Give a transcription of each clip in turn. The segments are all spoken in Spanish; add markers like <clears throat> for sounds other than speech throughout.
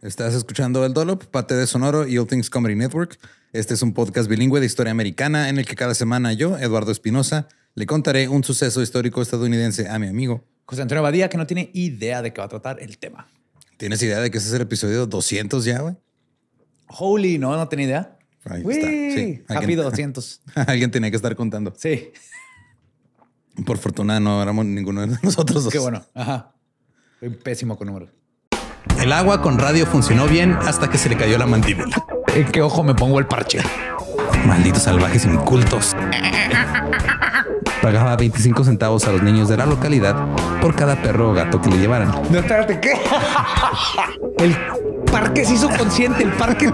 Estás escuchando El Dolop, Pate de Sonoro y All Things Comedy Network. Este es un podcast bilingüe de historia americana en el que cada semana yo, Eduardo Espinosa, le contaré un suceso histórico estadounidense a mi amigo. José Antonio Badía, que no tiene idea de qué va a tratar el tema. ¿Tienes idea de que ese es el episodio 200 ya, güey? Holy, no, no tenía idea. Ahí está. Sí, 200. <laughs> alguien tenía que estar contando. Sí. Por fortuna no éramos ninguno de nosotros dos. Qué bueno. Ajá. Soy pésimo con números. El agua con radio funcionó bien hasta que se le cayó la mandíbula. ¿En qué ojo me pongo el parche? Malditos salvajes incultos. Pagaba 25 centavos a los niños de la localidad por cada perro o gato que le llevaran. No, espérate, ¿qué? El parque se hizo consciente, el parque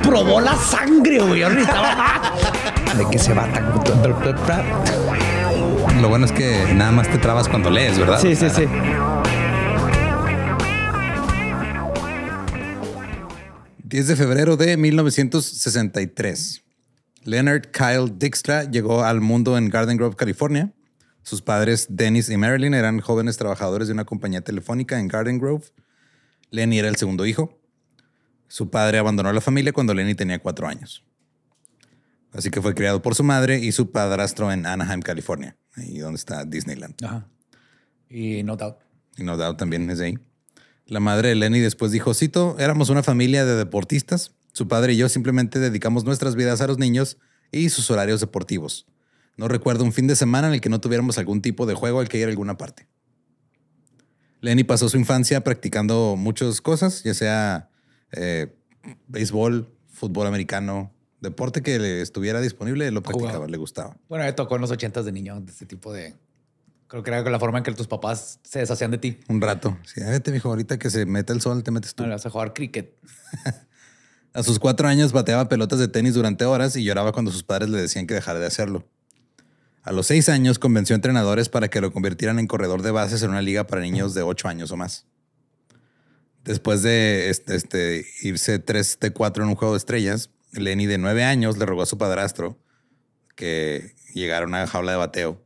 probó la sangre, güey. de que se va Lo bueno es que nada más te trabas cuando lees, ¿verdad? Sí, sí, sí. 10 de febrero de 1963, Leonard Kyle Dijkstra llegó al mundo en Garden Grove, California. Sus padres, Dennis y Marilyn, eran jóvenes trabajadores de una compañía telefónica en Garden Grove. Lenny era el segundo hijo. Su padre abandonó la familia cuando Lenny tenía cuatro años. Así que fue criado por su madre y su padrastro en Anaheim, California, ahí donde está Disneyland. Ajá. Y No Doubt. Y No Doubt también es ahí. La madre de Lenny después dijo, cito, éramos una familia de deportistas. Su padre y yo simplemente dedicamos nuestras vidas a los niños y sus horarios deportivos. No recuerdo un fin de semana en el que no tuviéramos algún tipo de juego al que ir a alguna parte. Lenny pasó su infancia practicando muchas cosas, ya sea eh, béisbol, fútbol americano, deporte que le estuviera disponible, lo practicaba, le gustaba. Bueno, tocó en los ochentas de niño este tipo de Creo que era la forma en que tus papás se deshacían de ti. Un rato. Sí, ah, vete, mijo, ahorita que se mete el sol, te metes tú. vas a jugar cricket. <laughs> a sus cuatro años bateaba pelotas de tenis durante horas y lloraba cuando sus padres le decían que dejara de hacerlo. A los seis años convenció a entrenadores para que lo convirtieran en corredor de bases en una liga para niños de ocho años o más. Después de este, este irse 3 de 4 en un juego de estrellas, Lenny de nueve años le rogó a su padrastro que llegara a una jaula de bateo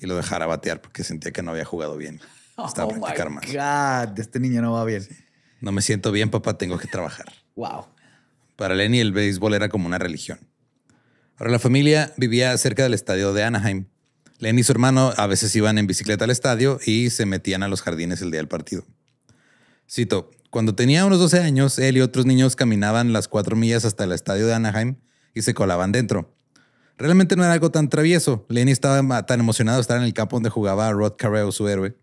y lo dejara batear porque sentía que no había jugado bien. <laughs> Estaba oh practicar más. God, este niño no va bien. No me siento bien, papá, tengo que trabajar. <laughs> wow. Para Lenny el béisbol era como una religión. Ahora la familia vivía cerca del estadio de Anaheim. Lenny y su hermano a veces iban en bicicleta al estadio y se metían a los jardines el día del partido. Cito, cuando tenía unos 12 años, él y otros niños caminaban las cuatro millas hasta el estadio de Anaheim y se colaban dentro. Realmente no era algo tan travieso. Lenny estaba tan emocionado de estar en el campo donde jugaba a Rod Carreo, su héroe.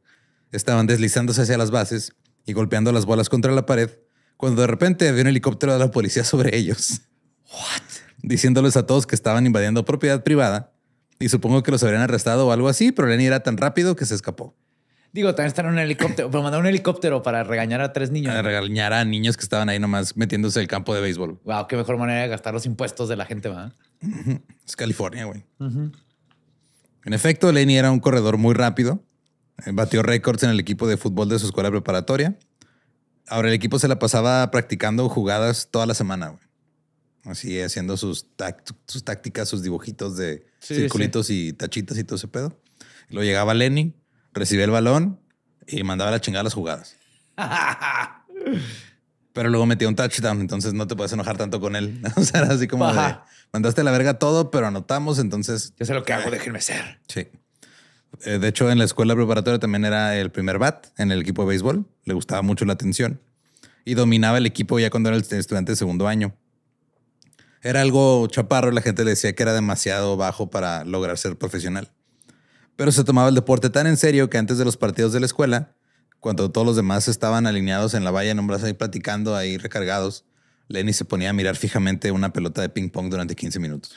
Estaban deslizándose hacia las bases y golpeando las bolas contra la pared, cuando de repente había un helicóptero de la policía sobre ellos. Diciéndoles a todos que estaban invadiendo propiedad privada y supongo que los habrían arrestado o algo así, pero Lenny era tan rápido que se escapó. Digo, también estar en un helicóptero, pero pues, mandar un helicóptero para regañar a tres niños. Para regañar a niños que estaban ahí nomás metiéndose el campo de béisbol. Wow, qué mejor manera de gastar los impuestos de la gente, ¿verdad? Es California, güey. En efecto, Lenny era un corredor muy rápido. Eh, batió récords en el equipo de fútbol de su escuela preparatoria. Ahora, el equipo se la pasaba practicando jugadas toda la semana, güey. Así, haciendo sus, sus tácticas, sus dibujitos de circulitos y tachitas y todo ese pedo. Lo llegaba Lenny, recibía el balón y mandaba la chingada las jugadas. Pero luego metía un touchdown, entonces no te puedes enojar tanto con él. <laughs> o sea, era así como de, mandaste la verga todo, pero anotamos, entonces... Yo sé lo que hago, eh, déjenme ser. Sí. Eh, de hecho, en la escuela preparatoria también era el primer bat en el equipo de béisbol. Le gustaba mucho la atención. Y dominaba el equipo ya cuando era el estudiante de segundo año. Era algo chaparro, la gente le decía que era demasiado bajo para lograr ser profesional pero se tomaba el deporte tan en serio que antes de los partidos de la escuela, cuando todos los demás estaban alineados en la valla en un brazo ahí platicando, ahí recargados, Lenny se ponía a mirar fijamente una pelota de ping pong durante 15 minutos.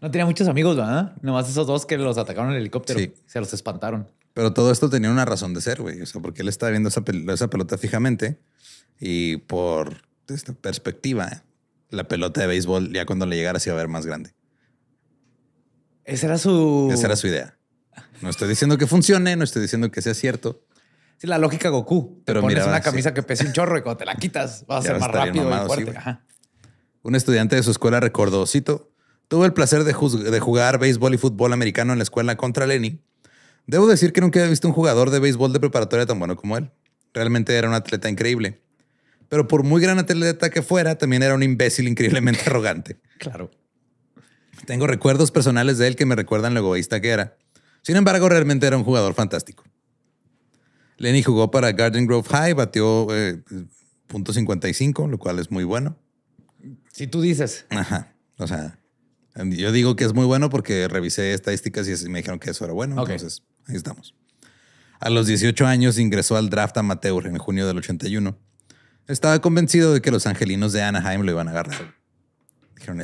No tenía muchos amigos, ¿verdad? Nomás esos dos que los atacaron en el helicóptero. Se los espantaron. Pero todo esto tenía una razón de ser, güey. O sea, porque él estaba viendo esa, esa pelota fijamente y por esta perspectiva, la pelota de béisbol ya cuando le llegara se iba a ver más grande. Esa era su. Esa era su idea. No estoy diciendo que funcione, no estoy diciendo que sea cierto. Sí, la lógica Goku. pero pones una camisa que pesa un chorro y cuando te la quitas va a ser más rápido y fuerte. Un estudiante de su escuela recordó, cito, tuve el placer de, de jugar béisbol y fútbol americano en la escuela contra Lenny. Debo decir que nunca había visto un jugador de béisbol de preparatoria tan bueno como él. Realmente era un atleta increíble. Pero por muy gran atleta que fuera, también era un imbécil increíblemente <laughs> arrogante. claro. Tengo recuerdos personales de él que me recuerdan lo egoísta que era. Sin embargo, realmente era un jugador fantástico. Lenny jugó para Garden Grove High, batió .55, eh, lo cual es muy bueno. Si tú dices. Ajá. O sea, yo digo que es muy bueno porque revisé estadísticas y me dijeron que eso era bueno. Entonces, ahí estamos. A los 18 años ingresó al draft amateur en junio del 81. Estaba convencido de que los angelinos de Anaheim lo iban a agarrar. Dijeron,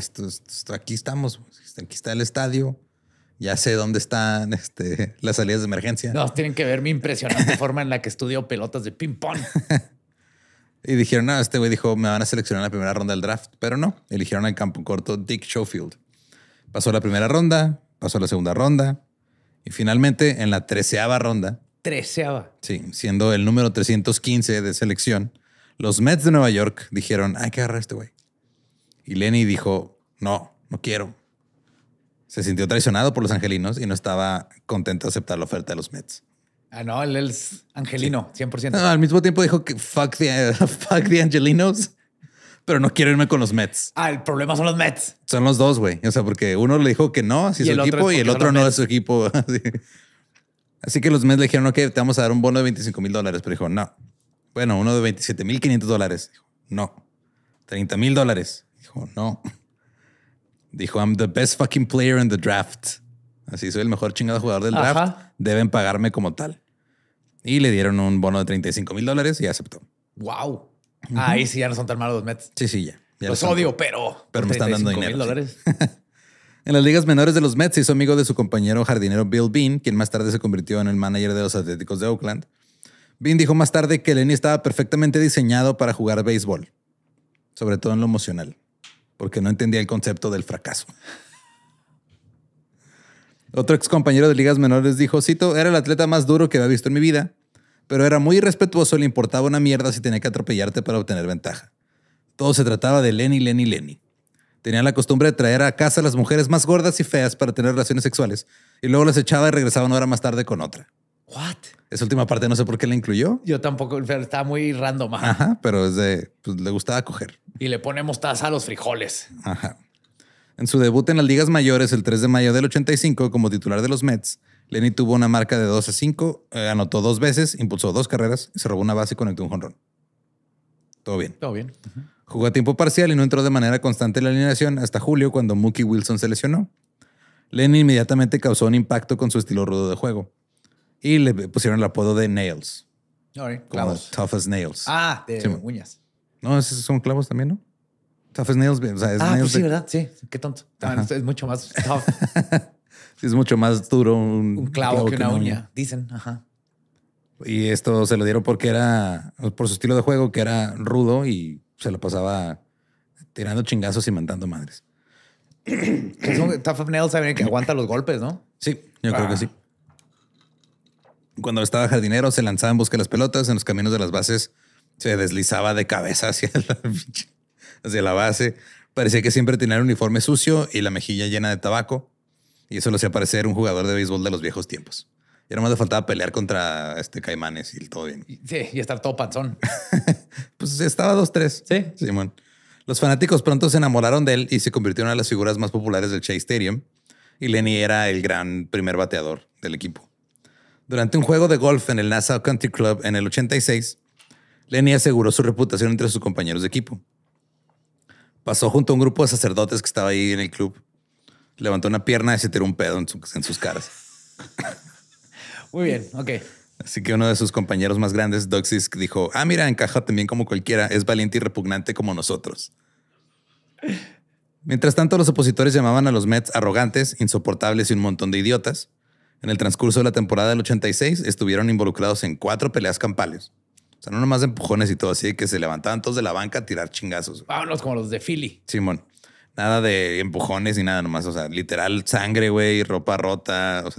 aquí estamos, este, aquí está el estadio, ya sé dónde están <laughs> este, las salidas de emergencia. No, tienen que ver mi impresionante <laughs> forma en la que estudio pelotas de ping-pong. <laughs> y dijeron, no, este güey dijo, me van a seleccionar en la primera ronda del draft, pero no, eligieron al campo corto Dick Schofield. Pasó la primera ronda, pasó la segunda ronda y finalmente en la treceava ronda. Treceava. Sí, siendo el número 315 de selección, los Mets de Nueva York dijeron, hay que agarrar a este güey. Y Lenny dijo, no, no quiero. Se sintió traicionado por los angelinos y no estaba contento de aceptar la oferta de los Mets. Ah, no, él es angelino, 100%. al mismo tiempo dijo que <laughs> fuck the, angelinos, pero no quiero irme con los Mets. Ah, el problema son los Mets. Son los dos, güey. O sea, porque uno le dijo que no, si es su equipo, y el otro no es su equipo. Así que los Mets le dijeron, ok, te vamos a dar un bono de 25 mil dólares, pero dijo, no. Bueno, uno de 27 mil 500 dólares. No. 30 mil dólares no. Dijo, I'm the best fucking player in the draft. Así soy el mejor chingado jugador del draft. Deben pagarme como tal. Y le dieron un bono de 35 mil dólares y aceptó. Wow. Ahí sí ya no son tan malos los Mets. Sí, sí, ya. odio, pero. Pero me están dando dinero. dólares. <laughs> en las ligas menores de los Mets hizo amigo de su compañero jardinero Bill Bean, quien más tarde se convirtió en el manager de los Atléticos de Oakland. Bean dijo más tarde que Lenny estaba perfectamente diseñado para jugar béisbol, sobre todo en lo emocional porque no entendía el concepto del fracaso. Otro ex compañero de ligas menores dijo, cito, era el atleta más duro que había visto en mi vida, pero era muy irrespetuoso le importaba una mierda si tenía que atropellarte para obtener ventaja. Todo se trataba de Lenny, Lenny, Lenny. Tenía la costumbre de traer a casa a las mujeres más gordas y feas para tener relaciones sexuales y luego las echaba y regresaba una hora más tarde con otra. What? Esa última parte no sé por qué la incluyó. Yo tampoco, pero está muy random. Ajá, pero es de, pues, le gustaba coger. Y le ponemos taza a los frijoles. Ajá. En su debut en las ligas mayores, el 3 de mayo del 85, como titular de los Mets, Lenny tuvo una marca de 2 a 5, eh, anotó dos veces, impulsó dos carreras, se robó una base y conectó un jonrón. Todo bien. Todo bien. Jugó a tiempo parcial y no entró de manera constante en la alineación hasta julio, cuando Mookie Wilson se lesionó. Lenny inmediatamente causó un impacto con su estilo rudo de juego. Y le pusieron el apodo de Nails. como Tough as Nails. Ah, de uñas. No, esos son clavos también, ¿no? Tough as Nails. O sea, es ah, pues sí, ¿verdad? Sí, qué tonto. Es mucho más tough. <laughs> sí, es mucho más duro un, clavo, que una, uña. dicen. Ajá. Y esto se lo dieron porque era, por su estilo de juego, que era rudo y se lo pasaba tirando chingazos y mandando madres. <clears throat> Pues tough as nails saben que aguanta los golpes, ¿no? Sí, yo creo que ah. sí. Cuando estaba jardinero, se lanzaba en busca de las pelotas en los caminos de las bases. Se deslizaba de cabeza <laughs> hacia la, base. Parecía que siempre tenía el uniforme sucio y la mejilla llena de tabaco. Y eso lo hacía parecer un jugador de béisbol de los viejos tiempos. Y nada más le faltaba pelear contra este Caimanes y todo bien. Sí, y estar todo panzón. <laughs> pues estaba dos, tres. Sí. Simón. Los fanáticos pronto se enamoraron de él y se convirtieron en una de las figuras más populares del Chase Stadium. Y Lenny era el gran primer bateador del equipo. Durante un juego de golf en el Nassau Country Club en el 86, Lenny aseguró su reputación entre sus compañeros de equipo. Pasó junto a un grupo de sacerdotes que estaba ahí en el club, levantó una pierna y se tiró un pedo en, sus caras. <laughs> Muy bien, ok. Así que uno de sus compañeros más grandes, Doxis, dijo: Ah, mira, encaja también como cualquiera, es valiente y repugnante como nosotros. Mientras tanto, los opositores llamaban a los Mets arrogantes, insoportables y un montón de idiotas. En el transcurso de la temporada del 86 estuvieron involucrados en cuatro peleas campales. O sea, no nomás empujones y todo, así que se levantaban todos de la banca a tirar chingazos. Vámonos como los de Philly. Simón. Nada de empujones y nada nomás. O sea, literal sangre, güey, ropa rota. <laughs>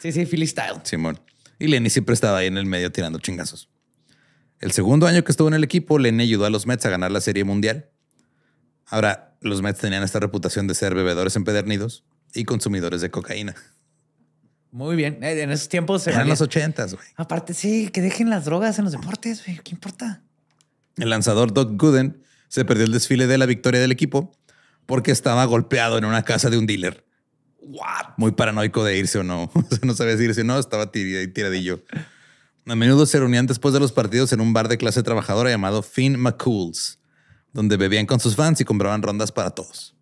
Sí, sí, Philly style. Simón. Y Lenny siempre estaba ahí en el medio tirando chingazos. El segundo año que estuvo en el equipo, Lenny ayudó a los Mets a ganar la Serie Mundial. Ahora, los Mets tenían esta reputación de ser bebedores empedernidos y consumidores de cocaína. Muy bien. Eh, en esos tiempos se Eran los ochentas, güey. Aparte, sí, que dejen las drogas en los deportes, güey. ¿Qué importa? El lanzador Doug Gooden se perdió el desfile de la victoria del equipo porque estaba golpeado en una casa de un dealer. What? Muy paranoico de irse o no. <laughs> O sea, no sabía si irse o no, estaba tiradillo. A menudo se reunían después de los partidos en un bar de clase trabajadora llamado Finn McCool's, donde bebían con sus fans y compraban rondas para todos.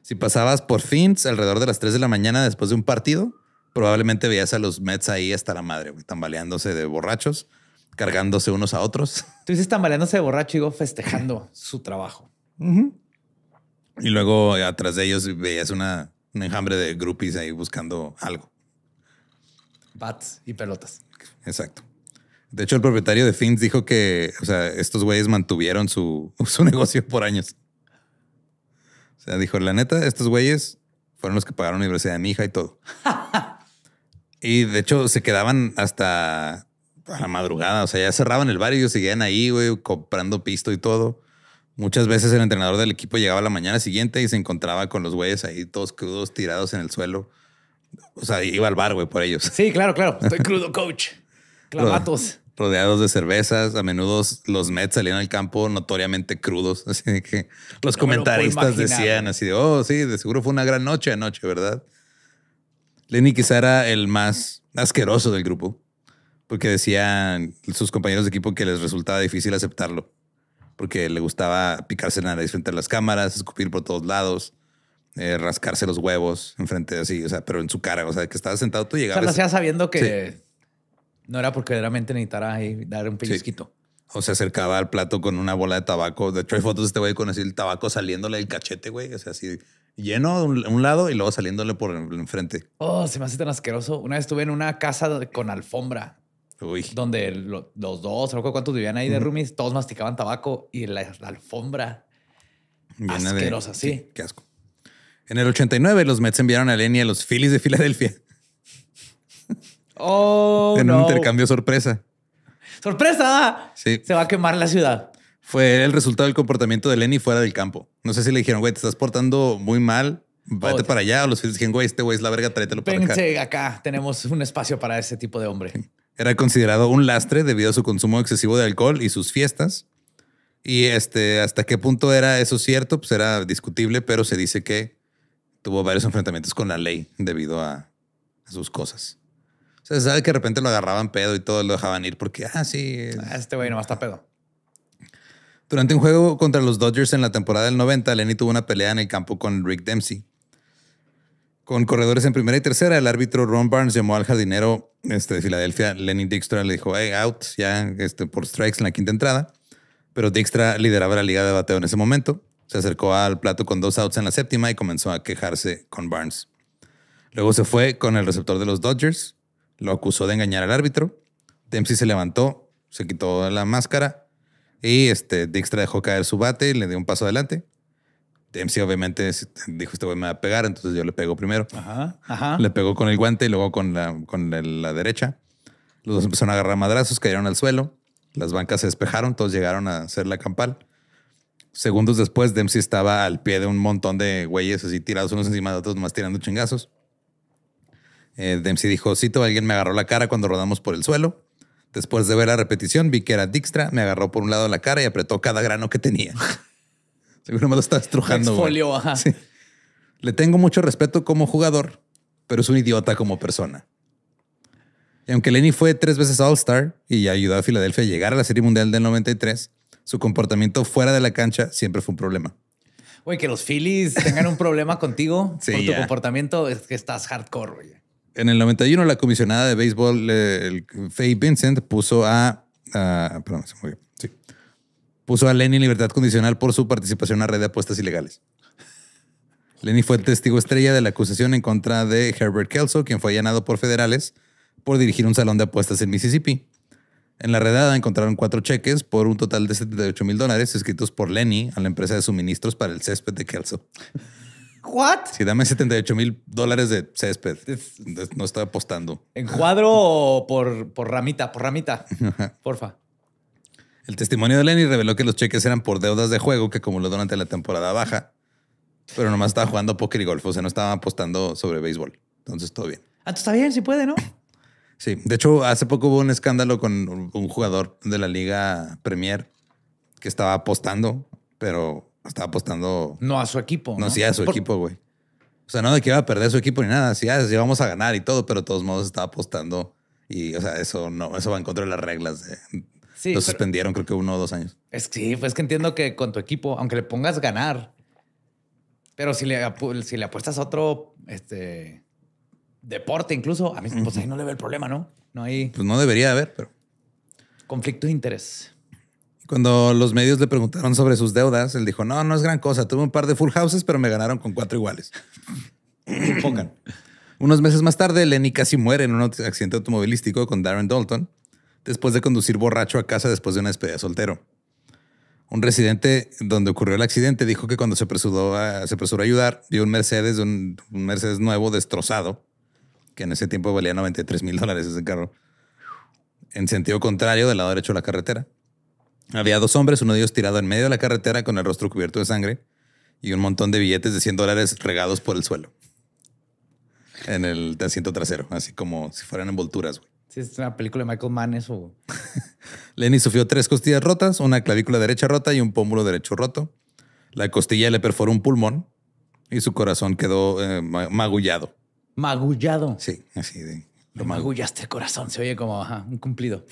Si pasabas por Finn's alrededor de las 3 de la mañana después de un partido, probablemente veías a los Mets ahí hasta la madre, güey, tambaleándose de borrachos, cargándose unos a otros. <laughs> Tú dices tambaleándose de borracho y go festejando <laughs> su trabajo. Y luego eh, atrás de ellos veías una, un enjambre de groupies ahí buscando algo. Bats y pelotas. Exacto. De hecho, el propietario de Fins dijo que, o sea, estos güeyes mantuvieron su, <laughs> su negocio por años. O sea, dijo, la neta, estos güeyes fueron los que pagaron la universidad de mi hija y todo. Y de hecho se quedaban hasta la madrugada, o sea, ya cerraban el bar y ellos seguían ahí, güey, comprando pisto y todo. Muchas veces el entrenador del equipo llegaba la mañana siguiente y se encontraba con los güeyes ahí todos crudos, tirados en el suelo. O sea, iba al bar, güey, por ellos. Sí, claro, claro. Estoy crudo, coach. Clavatos. Rodeados de cervezas, a menudo los Mets salían al campo notoriamente crudos. <laughs> Así que los comentaristas decían así de, oh, sí, de seguro fue una gran noche anoche, ¿verdad? Lenny quizá era el más asqueroso del grupo, porque decían sus compañeros de equipo que les resultaba difícil aceptarlo, porque le gustaba picarse la nariz frente a las cámaras, escupir por todos lados. Eh, rascarse los huevos enfrente de así, o sea, pero en su cara, o sea, que estaba sentado, tú llegabas. O sea, lo hacía sabiendo que no era porque realmente necesitara dar un pellizquito. O se acercaba al plato con una bola de tabaco. De hecho, hay fotos de este güey con el tabaco saliéndole del cachete, güey. O sea, así lleno de un, lado y luego saliéndole por enfrente. Oh, se me hace tan asqueroso. Una vez estuve en una casa con alfombra. Uy. Donde los dos, no cuántos vivían ahí de roomies, todos masticaban tabaco y la, alfombra. Viene asquerosa, sí. Qué asco. En el 89, los Mets enviaron a Lenny a los Phillies de Filadelfia. Oh, <laughs> en un intercambio sorpresa. ¡Sorpresa! Sí. Se va a quemar la ciudad fue el resultado del comportamiento de Lenny fuera del campo. No sé si le dijeron, güey, te estás portando muy mal, vete para allá. O los dijeron, güey, este güey es la verga, tráetelo para acá. acá, tenemos un espacio para ese tipo de hombre. <laughs> Era considerado un lastre debido a su consumo excesivo de alcohol y sus fiestas. Y este, hasta qué punto era eso cierto, pues era discutible, pero se dice que tuvo varios enfrentamientos con la ley debido a, sus cosas. O sea, se sabe que de repente lo agarraban pedo y todo, lo dejaban ir porque, ah, sí. Ah, este güey a está pedo. Durante un juego contra los Dodgers en la temporada del 90, Lenny tuvo una pelea en el campo con Rick Dempsey. Con corredores en primera y tercera, el árbitro Ron Barnes llamó al jardinero este, de Filadelfia, Lenny Dijkstra, le dijo, hey, out, ya este, por strikes en la quinta entrada. Pero Dijkstra lideraba la liga de bateo en ese momento. Se acercó al plato con dos outs en la séptima y comenzó a quejarse con Barnes. Luego se fue con el receptor de los Dodgers, lo acusó de engañar al árbitro. Dempsey se levantó, se quitó la máscara y este, Dijkstra dejó caer su bate y le dio un paso adelante. Dempsey obviamente dijo, este güey me va a pegar, entonces yo le pego primero. Le pegó con el guante y luego con la, con la, derecha. Los dos empezaron a agarrar madrazos, cayeron al suelo. Las bancas se despejaron, todos llegaron a hacer la campal. Segundos después, Dempsey estaba al pie de un montón de güeyes así tirados unos encima de otros, más tirando chingazos. Eh, Dempsey dijo, Cito, alguien me agarró la cara cuando rodamos por el suelo. Después de ver la repetición, vi que era Dijkstra, me agarró por un lado la cara y apretó cada grano que tenía. <laughs> Seguro me lo está estrujando. Exfolio, ajá. Le tengo mucho respeto como jugador, pero es un idiota como persona. Y aunque Lenny fue tres veces All-Star y ayudó a Filadelfia a llegar a la Serie Mundial del 93, su comportamiento fuera de la cancha siempre fue un problema. Güey, que los Phillies tengan un problema contigo <laughs> con tu comportamiento es que estás hardcore, güey en el 91 la comisionada de béisbol, Faye Vincent, puso a... perdón, se Sí. Puso a Lenny en libertad condicional por su participación en la red de apuestas ilegales. Lenny fue el testigo estrella de la acusación en contra de Herbert Kelso, quien fue allanado por federales por dirigir un salón de apuestas en Mississippi. En la redada encontraron cuatro cheques por un total de 78 mil dólares escritos por Lenny a la empresa de suministros para el césped de Kelso. ¿What? Sí, dame 78 mil dólares de césped. No estaba apostando. ¿En cuadro o por, por ramita? Por ramita. Porfa. El testimonio de Lenny reveló que los cheques eran por deudas de juego que acumuló durante la temporada baja, pero nomás estaba jugando póker y golf, o sea, no estaba apostando sobre béisbol. Entonces, todo bien. Ah, está bien, si puede, ¿no? Sí, de hecho, hace poco hubo un escándalo con un jugador de la Liga Premier que estaba apostando, pero estaba apostando. No a su equipo. No, sí a su equipo, güey. O sea, no de que iba a perder su equipo ni nada. Sí, ya, ah, vamos a ganar y todo, pero de todos modos estaba apostando. Y, o sea, eso no, eso va en contra de las reglas. sí, lo suspendieron, creo que uno o dos años. Es que sí, pues que entiendo que con tu equipo, aunque le pongas ganar, pero si le, si le apuestas a otro este, deporte, incluso, a mí, pues ahí no le ve el problema, ¿no? No hay. Pues no debería haber, pero. Conflicto de interés. Cuando los medios le preguntaron sobre sus deudas, él dijo, no, no es gran cosa. Tuve un par de full houses, pero me ganaron con cuatro iguales. Pongan. Unos meses más tarde, Lenny casi muere en un accidente automovilístico con Darren Dalton, después de conducir borracho a casa después de una despedida soltero. Un residente donde ocurrió el accidente dijo que cuando se apresuró a, ayudar, vio un Mercedes, un, Mercedes nuevo destrozado, que en ese tiempo valía 93 mil dólares ese carro, en sentido contrario del lado derecho de la carretera. Había dos hombres, uno de ellos tirado en medio de la carretera con el rostro cubierto de sangre y un montón de billetes de 100 dólares regados por el suelo. En el asiento trasero, así como si fueran envolturas, güey. Sí, es una película de Michael Mann eso. <laughs> Lenny sufrió tres costillas rotas, una clavícula derecha rota y un pómulo derecho roto. La costilla le perforó un pulmón y su corazón quedó eh, magullado. Magullado. Sí, así de lo magullaste el corazón, se oye como un cumplido.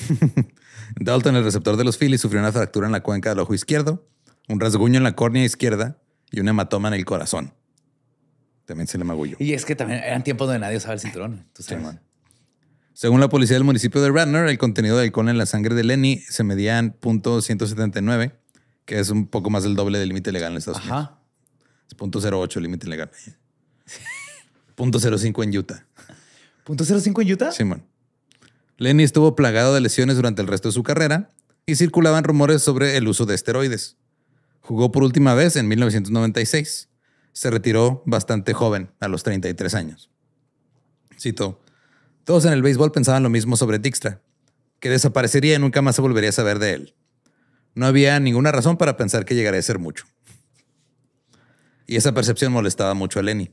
<laughs> Dalton, el receptor de los Phillies, sufrió una fractura en la cuenca del ojo izquierdo, un rasguño en la córnea izquierda y un hematoma en el corazón. También se le magulló. Y es que también eran tiempos donde nadie usaba el cinturón. Según la policía del municipio de Ratner el contenido de alcohol en la sangre de Lenny se medía en .179, que es un poco más del doble del límite legal en Estados Ajá. Unidos. Es .08 límite legal. .05 <laughs> en Utah. ¿.05 en Utah? Simón. Lenny estuvo plagado de lesiones durante el resto de su carrera y circulaban rumores sobre el uso de esteroides. Jugó por última vez en 1996. Se retiró bastante joven, a los 33 años. Cito, todos en el béisbol pensaban lo mismo sobre Dijkstra, que desaparecería y nunca más se volvería a saber de él. No había ninguna razón para pensar que llegaría a ser mucho. Y esa percepción molestaba mucho a Lenny.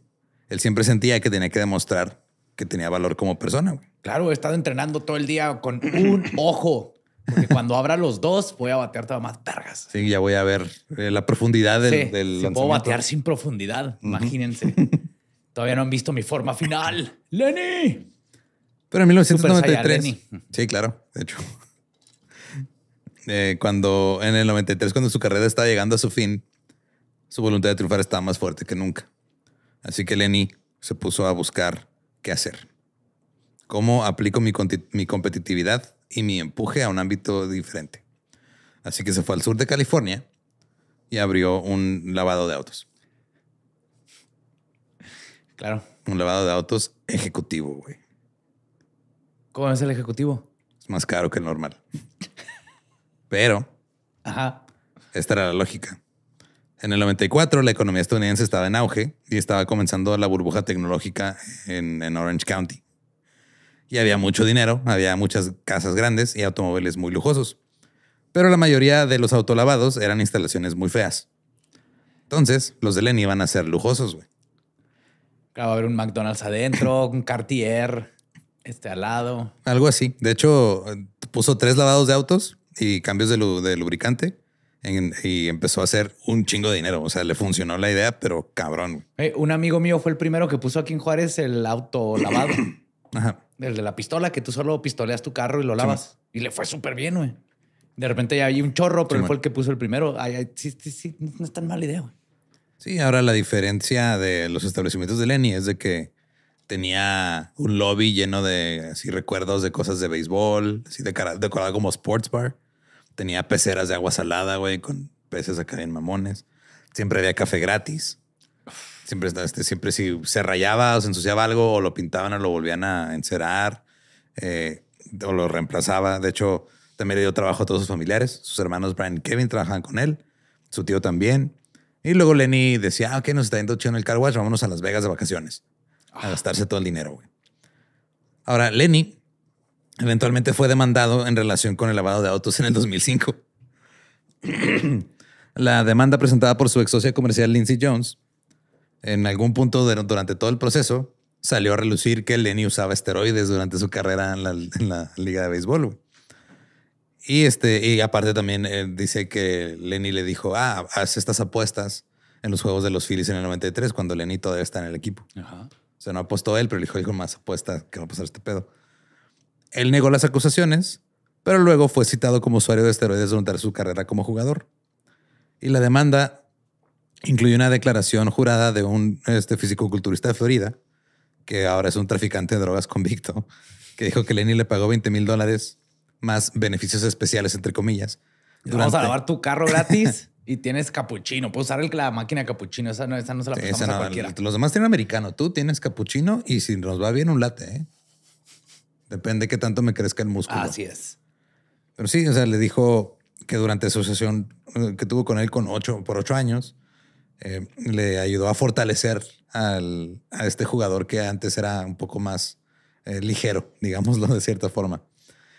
Él siempre sentía que tenía que demostrar que tenía valor como persona. Claro, he estado entrenando todo el día con un <clears throat> ojo. Porque cuando abra los dos, voy a batear todavía más targas. Sí, ya voy a ver eh, la profundidad del, sí, puedo batear sin profundidad, imagínense. <laughs> todavía no han visto mi forma final. <laughs> ¡Lenny! Pero en 1993... Sí, claro, de hecho. Eh, cuando en el 93, cuando su carrera estaba llegando a su fin, su voluntad de triunfar estaba más fuerte que nunca. Así que Lenny se puso a buscar qué hacer. Cómo aplico mi, competitividad y mi empuje a un ámbito diferente. Así que se fue al sur de California y abrió un lavado de autos. Claro. Un lavado de autos ejecutivo, güey. ¿Cómo es el ejecutivo? Es más caro que el normal. <laughs> Pero. Ajá. Esta era la lógica. En el 94 la economía estadounidense estaba en auge y estaba comenzando la burbuja tecnológica en, Orange County. Y había mucho dinero, había muchas casas grandes y automóviles muy lujosos. Pero la mayoría de los autolavados eran instalaciones muy feas. Entonces, los de Lenny iban a ser lujosos, güey. Claro, haber un McDonald's adentro, <laughs> un Cartier, este al lado. Algo así. De hecho, eh, puso tres lavados de autos y cambios de lubricante y empezó a hacer un chingo de dinero. O sea, le funcionó la idea, pero cabrón. Eh, un amigo mío fue el primero que puso aquí en Juárez el auto <clears throat> lavado. Ajá. El de la pistola, que tú solo pistoleas tu carro y lo lavas. y le fue súper bien, güey. De repente ya hay un chorro, pero él fue el que puso el primero. Ay, sí, sí, no es tan mala idea, güey. Sí, ahora la diferencia de los establecimientos de Lenny es de que tenía un lobby lleno de así recuerdos de cosas de béisbol, así de decorado como sports bar. Tenía peceras de agua salada, güey, con peces acá en mamones. Siempre había café gratis. Siempre, este, siempre si se rayaba o se ensuciaba algo o lo pintaban o lo volvían a encerar eh, o lo reemplazaba. De hecho, también le dio trabajo a todos sus familiares. Sus hermanos Brian y Kevin trabajaban con él. Su tío también. Y luego Lenny decía, ah, ok, nos está yendo chido en el car wash, vámonos a Las Vegas de vacaciones. A ah. gastarse todo el dinero, güey. Ahora, Lenny Eventualmente fue demandado en relación con el lavado de autos en el 2005. la demanda presentada por su ex comercial Lindsay Jones, en algún punto durante todo el proceso, salió a relucir que Lenny usaba esteroides durante su carrera en la, liga de béisbol. Y este, y aparte también eh, dice que Lenny le dijo: Ah, haz estas apuestas en los juegos de los Phillies en el 93, cuando Lenny todavía está en el equipo. Se O sea, no apostó él, pero le dijo: Hijo, más apuestas que va a pasar este pedo. Él negó las acusaciones, pero luego fue citado como usuario de esteroides durante su carrera como jugador. Y la demanda incluye una declaración jurada de un este, físico-culturista de Florida, que ahora es un traficante de drogas convicto, que dijo que Lenny le pagó 20 mil dólares más beneficios especiales, entre comillas. Vamos a lavar tu carro gratis y tienes capuchino. Puedes usar el, la máquina capuchino. Esa no, esa no se la pasamos a cualquiera. Los demás tienen americano. Tú tienes capuchino y si nos va bien, un late. ¿eh? Depende de qué tanto me crezca el músculo. Así es. Pero sí, o sea, le dijo que durante su sesión eh, que tuvo con él con ocho, por ocho años, eh, le ayudó a fortalecer a este jugador que antes era un poco más eh, ligero, <laughs> digámoslo de cierta forma.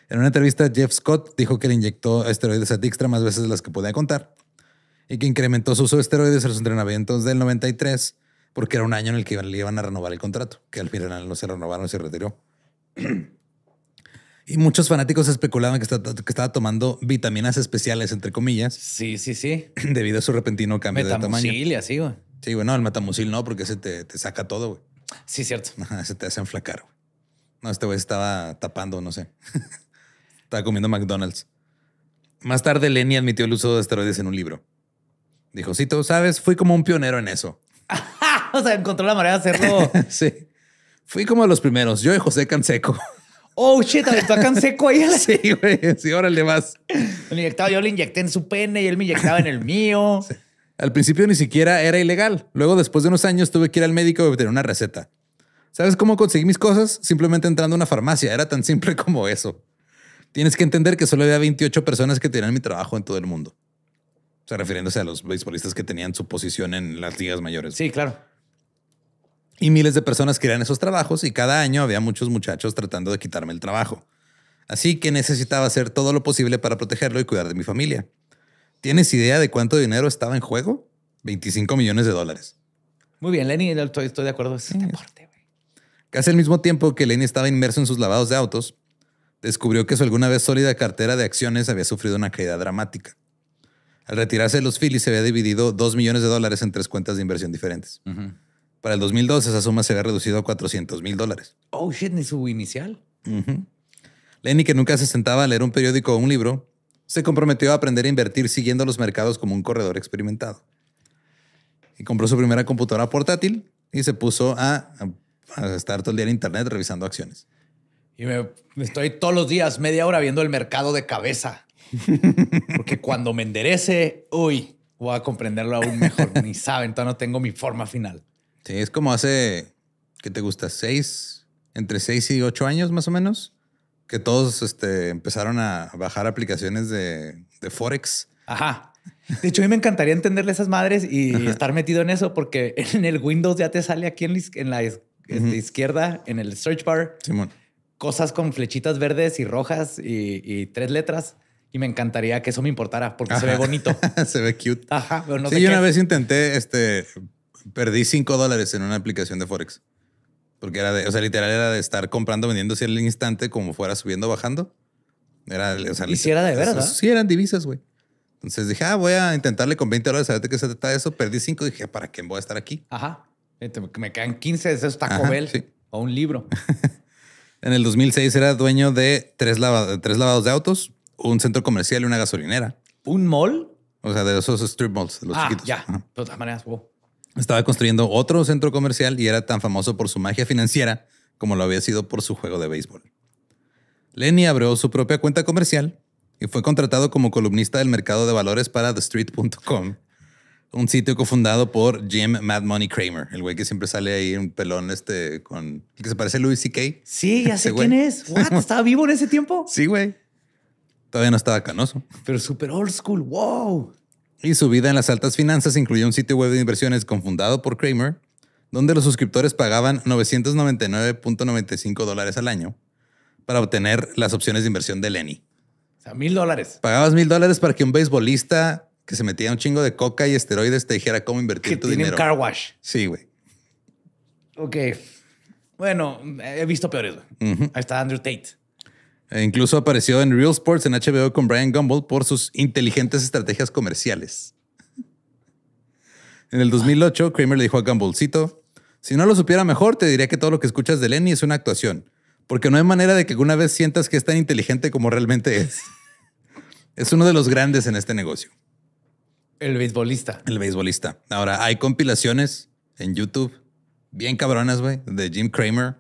En una entrevista, Jeff Scott dijo que le inyectó esteroides a Dijkstra más veces de las que podía contar y que incrementó su uso de esteroides en los entrenamientos del 93 porque era un año en el que le iban a renovar el contrato, que al final no se renovaron, y se retiró. <clears throat> Y muchos fanáticos especulaban que, estaba tomando vitaminas especiales, entre comillas. Sí, sí, sí. <clears throat> Debido a su repentino cambio de tamaño. y así, güey. Sí, bueno, el metamucil no, porque ese te, saca todo, güey. Sí, cierto. Se te hace enflacar, güey. No, este güey estaba tapando, no sé. <laughs> estaba comiendo McDonald's. Más tarde, Lenny admitió el uso de esteroides en un libro. Dijo, sí, tú sabes, fui como un pionero en eso. <laughs> o sea, encontró la manera de hacerlo. <laughs> sí. Fui como de los primeros, yo y José Canseco. <laughs> Oh, shit, aventó Canseco ahí. <laughs> sí, güey, sí, órale más. yo le inyecté en su pene y él me inyectaba en el mío. <laughs> Al principio ni siquiera era ilegal. Luego, después de unos años, tuve que ir al médico y obtener una receta. ¿Sabes cómo conseguí mis cosas? Simplemente entrando a una farmacia. Era tan simple como eso. Tienes que entender que solo había 28 personas que tenían mi trabajo en todo el mundo. O sea, refiriéndose a los beisbolistas que tenían su posición en las ligas mayores. Sí, claro. Y miles de personas querían esos trabajos y cada año había muchos muchachos tratando de quitarme el trabajo. Así que necesitaba hacer todo lo posible para protegerlo y cuidar de mi familia. ¿Tienes idea de cuánto dinero estaba en juego? 25 millones de dólares. Muy bien, Lenny, estoy, de acuerdo. Este sí. Deporte, Casi al mismo tiempo que Lenny estaba inmerso en sus lavados de autos, descubrió que su alguna vez sólida cartera de acciones había sufrido una caída dramática. Al retirarse de los Phillies, se había dividido 2 millones de dólares en tres cuentas de inversión diferentes. Para el 2012 esa suma se había reducido a 400 mil dólares. Oh, shit, ni su inicial. Lenny, que nunca se sentaba a leer un periódico o un libro, se comprometió a aprender a invertir siguiendo los mercados como un corredor experimentado. Y compró su primera computadora portátil y se puso a, estar todo el día en internet revisando acciones. Y me, me, estoy todos los días media hora viendo el mercado de cabeza. Porque <laughs> cuando me enderece, uy, voy a comprenderlo aún mejor. Ni saben, todavía no tengo mi forma final. Sí, es como hace, ¿qué te gusta? Seis, entre seis y ocho años más o menos, que todos este, empezaron a bajar aplicaciones de, Forex. Ajá. De hecho, a mí me encantaría entenderle esas madres y estar metido en eso, porque en el Windows ya te sale aquí en la, este, izquierda, en el search bar, Simón. cosas con flechitas verdes y rojas y, tres letras. Y me encantaría que eso me importara porque se ve bonito. <laughs> se ve cute. Ajá, sí, yo una vez intenté este, perdí 5 dólares en una aplicación de Forex. Porque era de, o sea, literal era de estar comprando, vendiendo así al instante, como fuera subiendo, bajando. Era, o sea, y si era de verdad. Sí, eran divisas, güey. Entonces dije, ah, voy a intentarle con 20 dólares a ver qué se trata de eso. Perdí 5 y dije, ¿para quién voy a estar aquí? Ajá. Eh, me quedan 15 de esos Taco Bell sí. o un libro. <laughs> en el 2006 era dueño de tres, tres lavados de autos, un centro comercial y una gasolinera. ¿Un mall? O sea, de esos strip malls, los ah, Ya, de todas maneras, wow estaba construyendo otro centro comercial y era tan famoso por su magia financiera como lo había sido por su juego de béisbol. Lenny abrió su propia cuenta comercial y fue contratado como columnista del mercado de valores para TheStreet.com, un sitio cofundado por Jim Mad Money Kramer, el güey que siempre sale ahí un pelón este con el que se parece a Louis C.K. Sí, ya sé quién es. <laughs> ¿Estaba vivo en ese tiempo? Sí, güey. Todavía no estaba canoso. Pero super old school. Wow. Y su vida en las altas finanzas incluyó un sitio web de inversiones confundado por Kramer, donde los suscriptores pagaban 999.95 dólares al año para obtener las opciones de inversión de Lenny. O sea, mil dólares. Pagabas mil dólares para que un beisbolista que se metía un chingo de coca y esteroides te dijera cómo invertir que tu tiene Un car wash. Sí, güey. Ok. Bueno, he visto peores. güey. Ahí está Andrew Tate. E incluso apareció en Real Sports en HBO con Brian Gumbel por sus inteligentes estrategias comerciales. En el 2008, Kramer le dijo a Gumbel, si no lo supiera mejor, te diría que todo lo que escuchas de Lenny es una actuación, porque no hay manera de que alguna vez sientas que es tan inteligente como realmente es. <laughs> Es uno de los grandes en este negocio. El beisbolista. El beisbolista. Ahora, hay compilaciones en YouTube, bien cabronas, güey, de Jim Kramer,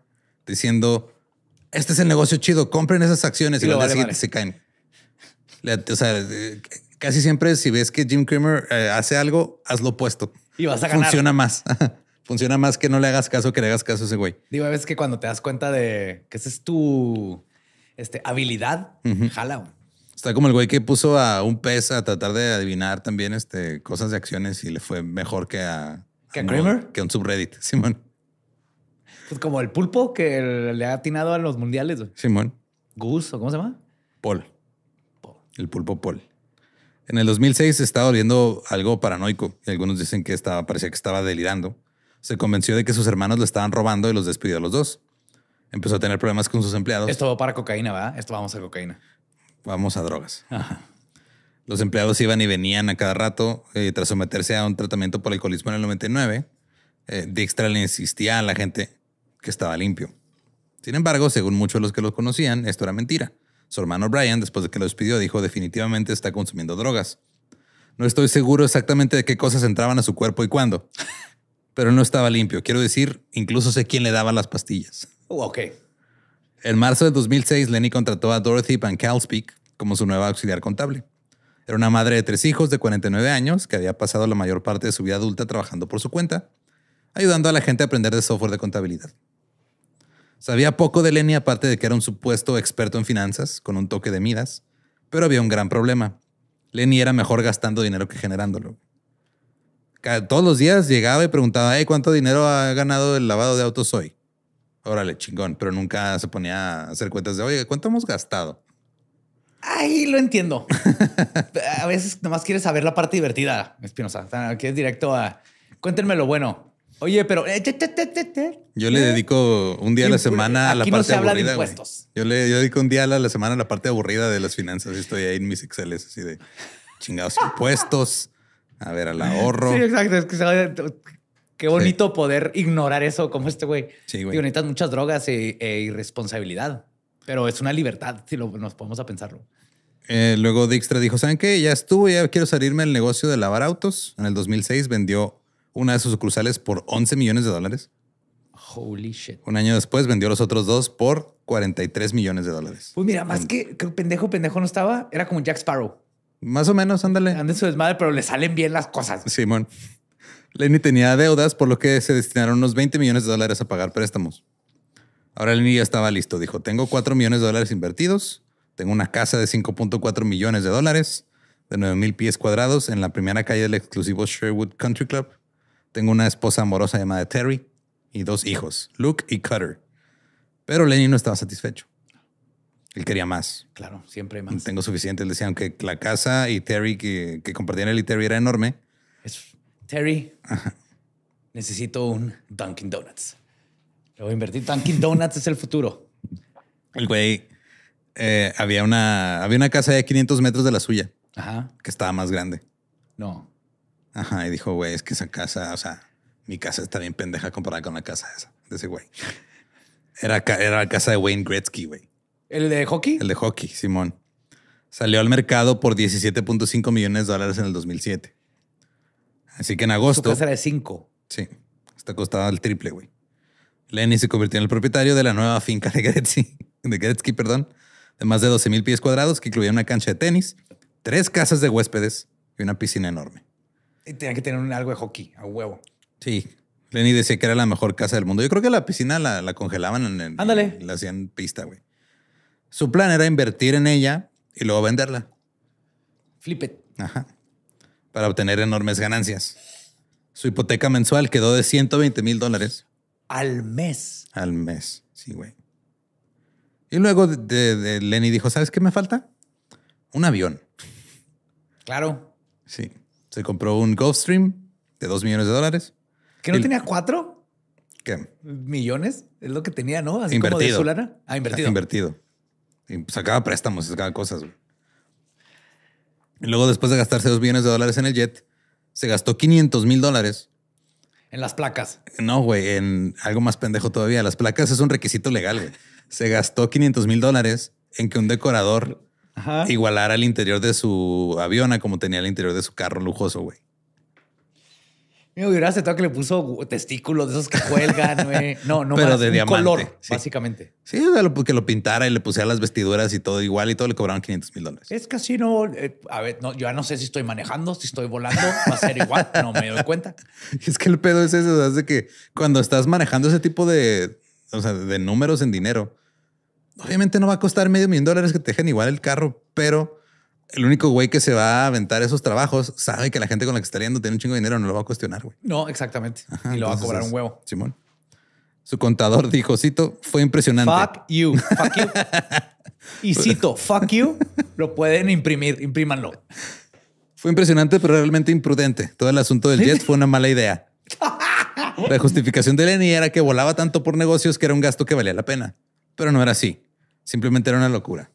diciendo este es el negocio chido, compren esas acciones y, y lo vale, se caen. O sea, eh, casi siempre si ves que Jim Cramer eh, hace algo, hazlo puesto. Y vas a ganar. Funciona más. <laughs> Funciona más que no le hagas caso que le hagas caso a ese güey. Digo, a veces que cuando te das cuenta de que esa es tu este, habilidad, jala. Está como el güey que puso a un pez a tratar de adivinar también este, cosas de acciones y le fue mejor que a... ¿Que que a un subreddit, <laughs> Simón. Pues como el pulpo que le ha atinado a los mundiales. Simón. Gus, cómo se llama? Paul. El pulpo Paul. En el 2006 estaba oliendo algo paranoico y algunos dicen que estaba, parecía que estaba delirando. Se convenció de que sus hermanos lo estaban robando y los despidió a los dos. Empezó a tener problemas con sus empleados. Esto va para cocaína, va Esto vamos a cocaína. Vamos a drogas. Los empleados iban y venían a cada rato. Eh, tras someterse a un tratamiento por alcoholismo en el 99, eh, Dijkstra le insistía a la gente que estaba limpio. Sin embargo, según muchos de los que lo conocían, esto era mentira. Su hermano Brian, después de que lo despidió, dijo definitivamente está consumiendo drogas. No estoy seguro exactamente de qué cosas entraban a su cuerpo y cuándo, <laughs> pero no estaba limpio. Quiero decir, incluso sé quién le daba las pastillas. Oh, en marzo de 2006, Lenny contrató a Dorothy Van como su nueva auxiliar contable. Era una madre de tres hijos de 49 años que había pasado la mayor parte de su vida adulta trabajando por su cuenta, ayudando a la gente a aprender de software de contabilidad. Sabía poco de Lenny aparte de que era un supuesto experto en finanzas, con un toque de Midas, pero había un gran problema. Lenny era mejor gastando dinero que generándolo. Todos los días llegaba y preguntaba, ¿cuánto dinero ha ganado el lavado de autos hoy? Órale, chingón, pero nunca se ponía a hacer cuentas de, oye, ¿cuánto hemos gastado? Ahí lo entiendo. <laughs> a veces nomás quieres saber la parte divertida, Espinosa. Aquí es directo a, cuéntenme lo bueno. Oye, pero. Eh, yo le eh, dedico un día a la semana a la parte no habla aburrida. De impuestos. Yo le dedico un día a la, semana a la parte aburrida de las finanzas. Estoy ahí en mis Exceles así de chingados impuestos. A ver, al ahorro. Sí, exacto. Es que, qué bonito poder ignorar eso como este güey. Sí, güey. necesitas muchas drogas e, eh, irresponsabilidad, pero es una libertad si lo, nos ponemos a pensarlo. luego Dijkstra dijo, ¿saben qué? Ya estuvo, ya quiero salirme del negocio de lavar autos. En el 2006 vendió una de sus sucursales por 11 millones de dólares. Holy shit. Un año después vendió los otros dos por 43 millones de dólares. Pues mira, más que, pendejo, pendejo no estaba, era como Jack Sparrow. Más o menos, ándale. Ande su desmadre, pero le salen bien las cosas. Simón. Lenny tenía deudas, por lo que se destinaron unos 20 millones de dólares a pagar préstamos. Ahora Lenny ya estaba listo. Dijo, tengo 4 millones de dólares invertidos, tengo una casa de 5.4 millones de dólares, de 9 mil pies cuadrados en la primera calle del exclusivo Sherwood Country Club. Tengo una esposa amorosa llamada Terry y dos hijos, Luke y Cutter. Pero Lenny no estaba satisfecho. Él quería más. Claro, siempre hay más. tengo suficiente. Él decía, aunque la casa y Terry que, que compartían él y Terry era enorme. Es, Terry, necesito un Dunkin' Donuts. Lo voy a invertir. Dunkin' Donuts es el futuro. El güey, eh, había, una, había una casa de 500 metros de la suya. Ajá. Que estaba más grande. No. Ajá, y dijo, güey, es que esa casa, o sea, mi casa está bien pendeja comparada con la casa esa, de ese güey. Era, era la casa de Wayne Gretzky, güey. ¿El de hockey? El de hockey, Simón. Salió al mercado por 17.5 millones de dólares en el 2007. Así que en agosto... Su casa era de 5. Sí, está costaba el triple, güey. Lenny se convirtió en el propietario de la nueva finca de Gretzky, <laughs> de Gretzky, perdón, de más de 12.000 mil pies cuadrados que incluía una cancha de tenis, tres casas de huéspedes y una piscina enorme tenía que tener algo de hockey, a huevo. Sí. Lenny decía que era la mejor casa del mundo. Yo creo que la piscina la, congelaban en el. Ándale. La hacían pista, güey. Su plan era invertir en ella y luego venderla. Flip it. Ajá. Para obtener enormes ganancias. Su hipoteca mensual quedó de 120 mil dólares. Al mes. Al mes, sí, güey. Y luego Lenny dijo: ¿Sabes qué me falta? Un avión. Claro. Sí. Se compró un Gulfstream de 2 millones de dólares. ¿Que no tenía cuatro? ¿Qué? Millones, es lo que tenía, ¿no? Así invertido. como de Solana. Ah, invertido. Invertido. Y sacaba préstamos, sacaba cosas. Y luego, después de gastarse 2 millones de dólares en el jet, se gastó 500 mil dólares. En las placas. No, güey, en algo más pendejo todavía. Las placas es un requisito legal, güey. Se gastó 500 mil dólares en que un decorador igualar al interior de su avión a como tenía el interior de su carro lujoso, güey. Me hubiera aceptado que le puso testículos de esos que cuelgan, güey. No, no, más, de un color, básicamente. Sí, que lo pintara y le pusiera las vestiduras y todo igual y todo le cobraron 500 mil dólares. Es casino. no... Eh, a ver, no, yo ya no sé si estoy manejando, si estoy volando, va a ser igual. No me doy cuenta. <laughs> Es que el pedo es eso, es de que cuando estás manejando ese tipo de, o sea, de números en dinero, obviamente no va a costar medio millón de dólares que te dejen igual el carro, pero el único güey que se va a aventar esos trabajos sabe que la gente con la que está liando tiene un chingo de dinero, no lo va a cuestionar, güey. No, exactamente. y lo va a cobrar un huevo. Simón. Su contador dijo, cito, fue impresionante. Fuck you, fuck you. <laughs> y cito, fuck you, lo pueden imprimir, imprímanlo. Fue impresionante, pero realmente imprudente. Todo el asunto del jet fue una mala idea. <laughs> La justificación de Lenny era que volaba tanto por negocios que era un gasto que valía la pena. Pero no era así. Simplemente era una locura.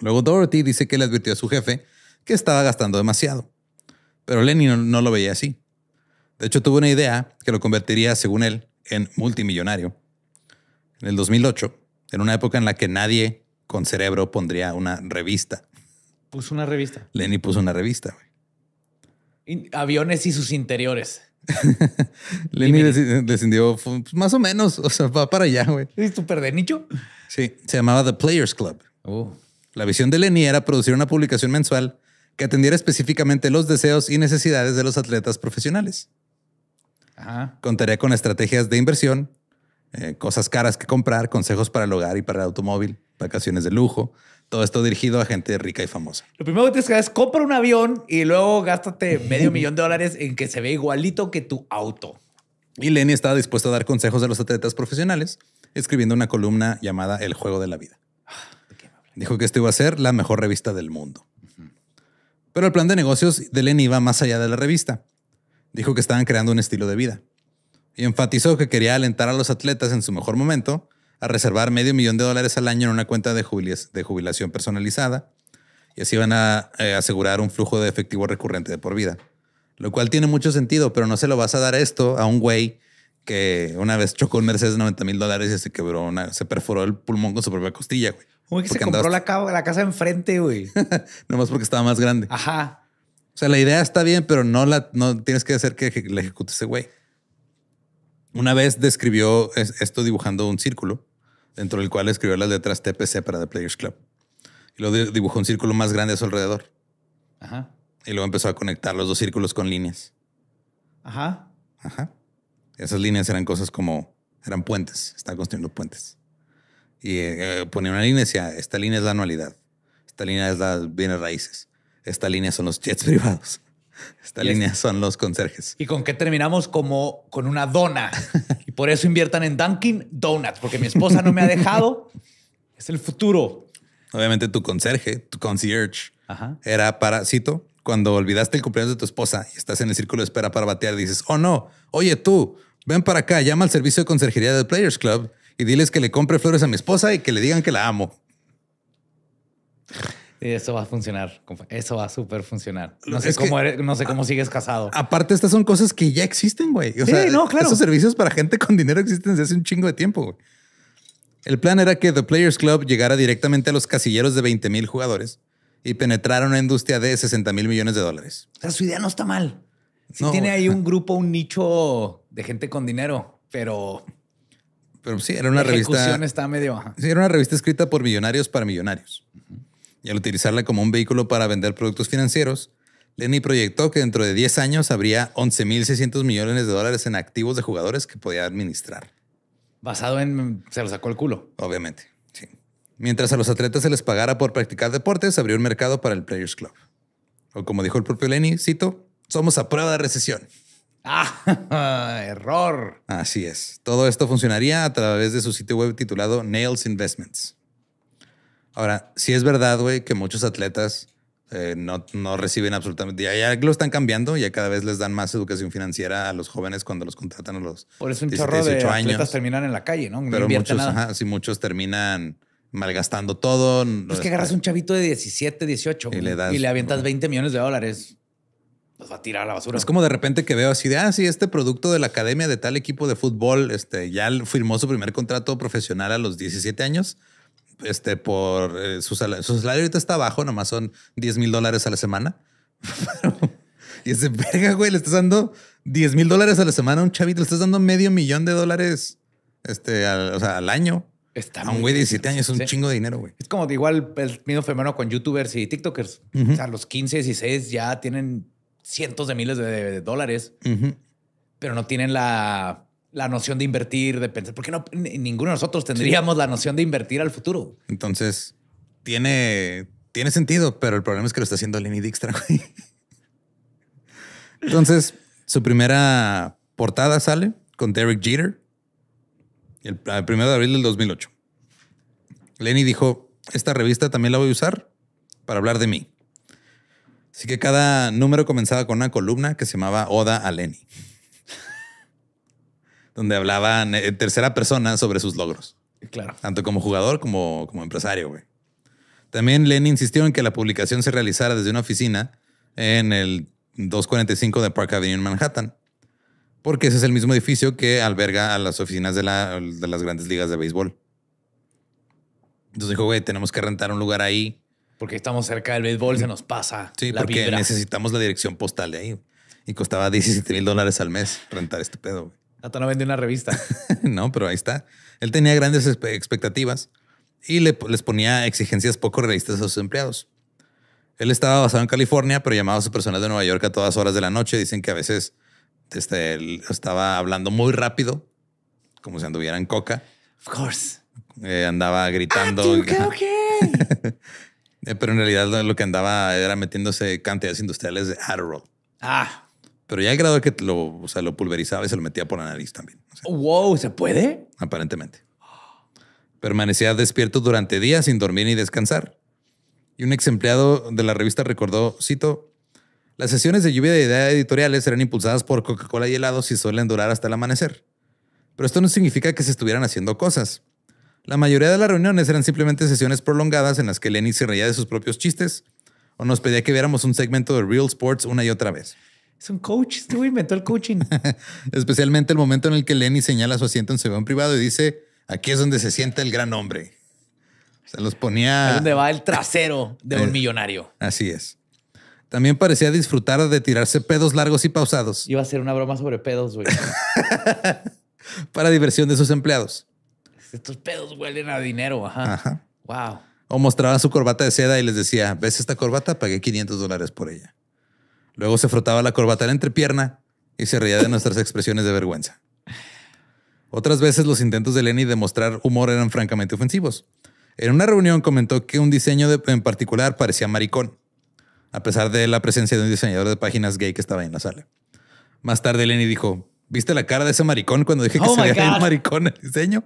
Luego Dorothy dice que le advirtió a su jefe que estaba gastando demasiado, pero Lenny no, lo veía así. De hecho, tuvo una idea que lo convertiría, según él, en multimillonario. En el 2008, en una época en la que nadie con cerebro pondría una revista. Puso una revista. Lenny puso una revista. Aviones y sus interiores. <laughs> Lenny descendió pues, más o menos, o sea, va para allá, güey. ¿Es súper de nicho? Sí, se llamaba The Players Club. Oh. La visión de Lenny era producir una publicación mensual que atendiera específicamente los deseos y necesidades de los atletas profesionales. Contaría con estrategias de inversión, eh, cosas caras que comprar, consejos para el hogar y para el automóvil, vacaciones de lujo, todo esto dirigido a gente rica y famosa. Lo primero que tienes que hacer es compra un avión y luego gástate medio millón de dólares en que se ve igualito que tu auto. Y Lenny estaba dispuesto a dar consejos a los atletas profesionales, escribiendo una columna llamada El Juego de la Vida. Dijo que esto iba a ser la mejor revista del mundo. Pero el plan de negocios de Lenny iba más allá de la revista. Dijo que estaban creando un estilo de vida. Y enfatizó que quería alentar a los atletas en su mejor momento a reservar medio millón de dólares al año en una cuenta de, jubilación personalizada y así van a eh, asegurar un flujo de efectivo recurrente de por vida. Lo cual tiene mucho sentido, pero no se lo vas a dar esto a un güey que una vez chocó un Mercedes de 90 mil dólares y se quebró se perforó el pulmón con su propia costilla, güey. Uy, que se compró la, la, casa enfrente, güey. <laughs> Nomás porque estaba más grande. Ajá. O sea, la idea está bien, pero no la no tienes que hacer que la ejecute ese güey. Una vez describió esto dibujando un círculo dentro del cual escribió las letras TPC para The Players Club. Y luego dibujó un círculo más grande a su alrededor. Y luego empezó a conectar los dos círculos con líneas. Ajá. Ajá. Esas líneas eran cosas como, eran puentes, estaba construyendo puentes. Y eh, ponía una línea y decía, esta línea es la anualidad, esta línea es las bienes raíces, esta línea son los jets <laughs> privados. <laughs> Esta línea son los conserjes. ¿Y con qué terminamos? Como con una dona. <laughs> y por eso inviertan en Dunkin' Donuts, porque mi esposa no me ha dejado. es el futuro. Obviamente tu conserje, tu concierge, era para, cito, cuando olvidaste el cumpleaños de tu esposa y estás en el círculo de espera para batear, dices, oh no, oye tú, ven para acá, llama al servicio de conserjería del Players Club y diles que le compre flores a mi esposa y que le digan que la amo eso va a funcionar. Eso va a súper funcionar. No sé, cómo no sé cómo sigues casado. Aparte, estas son cosas que ya existen, güey. sí, no, claro. Esos servicios para gente con dinero existen desde hace un chingo de tiempo, güey. El plan era que The Players Club llegara directamente a los casilleros de 20 mil jugadores y penetrara una industria de 60 mil millones de dólares. O sea, su idea no está mal. Sí tiene ahí un grupo, un nicho de gente con dinero, pero... Pero sí, era una la revista... está medio baja. Sí, era una revista escrita por millonarios para millonarios y al utilizarla como un vehículo para vender productos financieros, Lenny proyectó que dentro de 10 años habría 11.600 millones de dólares en activos de jugadores que podía administrar. Basado en... Mm, se lo sacó el culo. Obviamente, sí. Mientras a los atletas se les pagara por practicar deportes, abrió un mercado para el Players Club. O como dijo el propio Lenny, cito, somos a prueba de recesión. Ah, <laughs> error. Así es. Todo esto funcionaría a través de su sitio web titulado Nails Investments. Ahora, sí es verdad, güey, que muchos atletas eh, no, reciben absolutamente. Ya, lo están cambiando, y ya cada vez les dan más educación financiera a los jóvenes cuando los contratan a los. un chorro de atletas terminan en la calle, ¿no? Pero muchos, sí, muchos terminan malgastando todo. Pues es que este, agarras un chavito de 17, 18 y le, avientas 20 millones de dólares. Los va a tirar a la basura. Es como de repente que veo así de, ah, sí, este producto de la academia de tal equipo de fútbol, este, ya firmó su primer contrato profesional a los 17 años este, por eh, su salario. Su salario ahorita está bajo, nomás son 10 mil dólares a la semana. <laughs> y ese verga, güey, le estás dando 10 mil dólares a la semana a un chavito, le estás dando medio millón de dólares este, al, año. Está a un güey de 17 años es un chingo de dinero, güey. Es como igual el mismo femenino con youtubers y tiktokers. O sea, los 15, y 16 ya tienen cientos de miles de, dólares, pero no tienen la la noción de invertir, de pensar, porque no, ninguno de nosotros tendríamos la noción de invertir al futuro. Entonces, tiene, tiene sentido, pero el problema es que lo está haciendo Lenny Dijkstra. <laughs> Entonces, su primera portada sale con Derek Jeter el, primero de abril del 2008. Lenny dijo, esta revista también la voy a usar para hablar de mí. Así que cada número comenzaba con una columna que se llamaba Oda a Lenny donde hablaba eh, en tercera persona sobre sus logros. Claro. Tanto como jugador como, como empresario, güey. También Lenin insistió en que la publicación se realizara desde una oficina en el 245 de Park Avenue en Manhattan, porque ese es el mismo edificio que alberga a las oficinas de, las grandes ligas de béisbol. Entonces dijo, güey, tenemos que rentar un lugar ahí. Porque estamos cerca del béisbol, se nos pasa. Sí, porque necesitamos la dirección postal de ahí. Y costaba 17 mil dólares al mes rentar este pedo. Güey no vendió una revista. <laughs> no, pero ahí está. Él tenía grandes expectativas y le, les ponía exigencias poco realistas a sus empleados. Él estaba basado en California, pero llamaba a sus personas de Nueva York a todas horas de la noche. Dicen que a veces este, él estaba hablando muy rápido, como si anduviera en coca. Of course. Eh, andaba gritando. Ah, <laughs> eh, pero en realidad lo que andaba era metiéndose cantidades industriales de Adderall. Ah, pero ya el grado que lo, lo pulverizaba y se lo metía por la nariz también. wow, ¿se puede? Aparentemente. Permanecía despierto durante días sin dormir ni descansar. Y un ex empleado de la revista recordó, cito, las sesiones de lluvia de ideas editoriales eran impulsadas por Coca-Cola y helados y suelen durar hasta el amanecer. Pero esto no significa que se estuvieran haciendo cosas. La mayoría de las reuniones eran simplemente sesiones prolongadas en las que Lenny se reía de sus propios chistes o nos pedía que viéramos un segmento de Real Sports una y otra vez. Es un coach, este güey inventó el coaching. <laughs> Especialmente el momento en el que Lenny señala su asiento en su avión privado y dice, aquí es donde se sienta el gran hombre. Se los ponía... Es donde va el trasero de un eh, millonario. Así es. También parecía disfrutar de tirarse pedos largos y pausados. Iba a ser una broma sobre pedos, güey. <laughs> Para diversión de sus empleados. Estos pedos huelen a dinero, ajá. ajá. Wow. O mostraba su corbata de seda y les decía, ¿ves esta corbata? Pagué 500 dólares por ella. Luego se frotaba la corbata entre la entrepierna y se reía de <laughs> nuestras expresiones de vergüenza. Otras veces los intentos de Lenny de mostrar humor eran francamente ofensivos. En una reunión comentó que un diseño en particular parecía maricón, a pesar de la presencia de un diseñador de páginas gay que estaba en la sala. Más tarde Lenny dijo, ¿viste la cara de ese maricón cuando dije que oh sería maricón el diseño?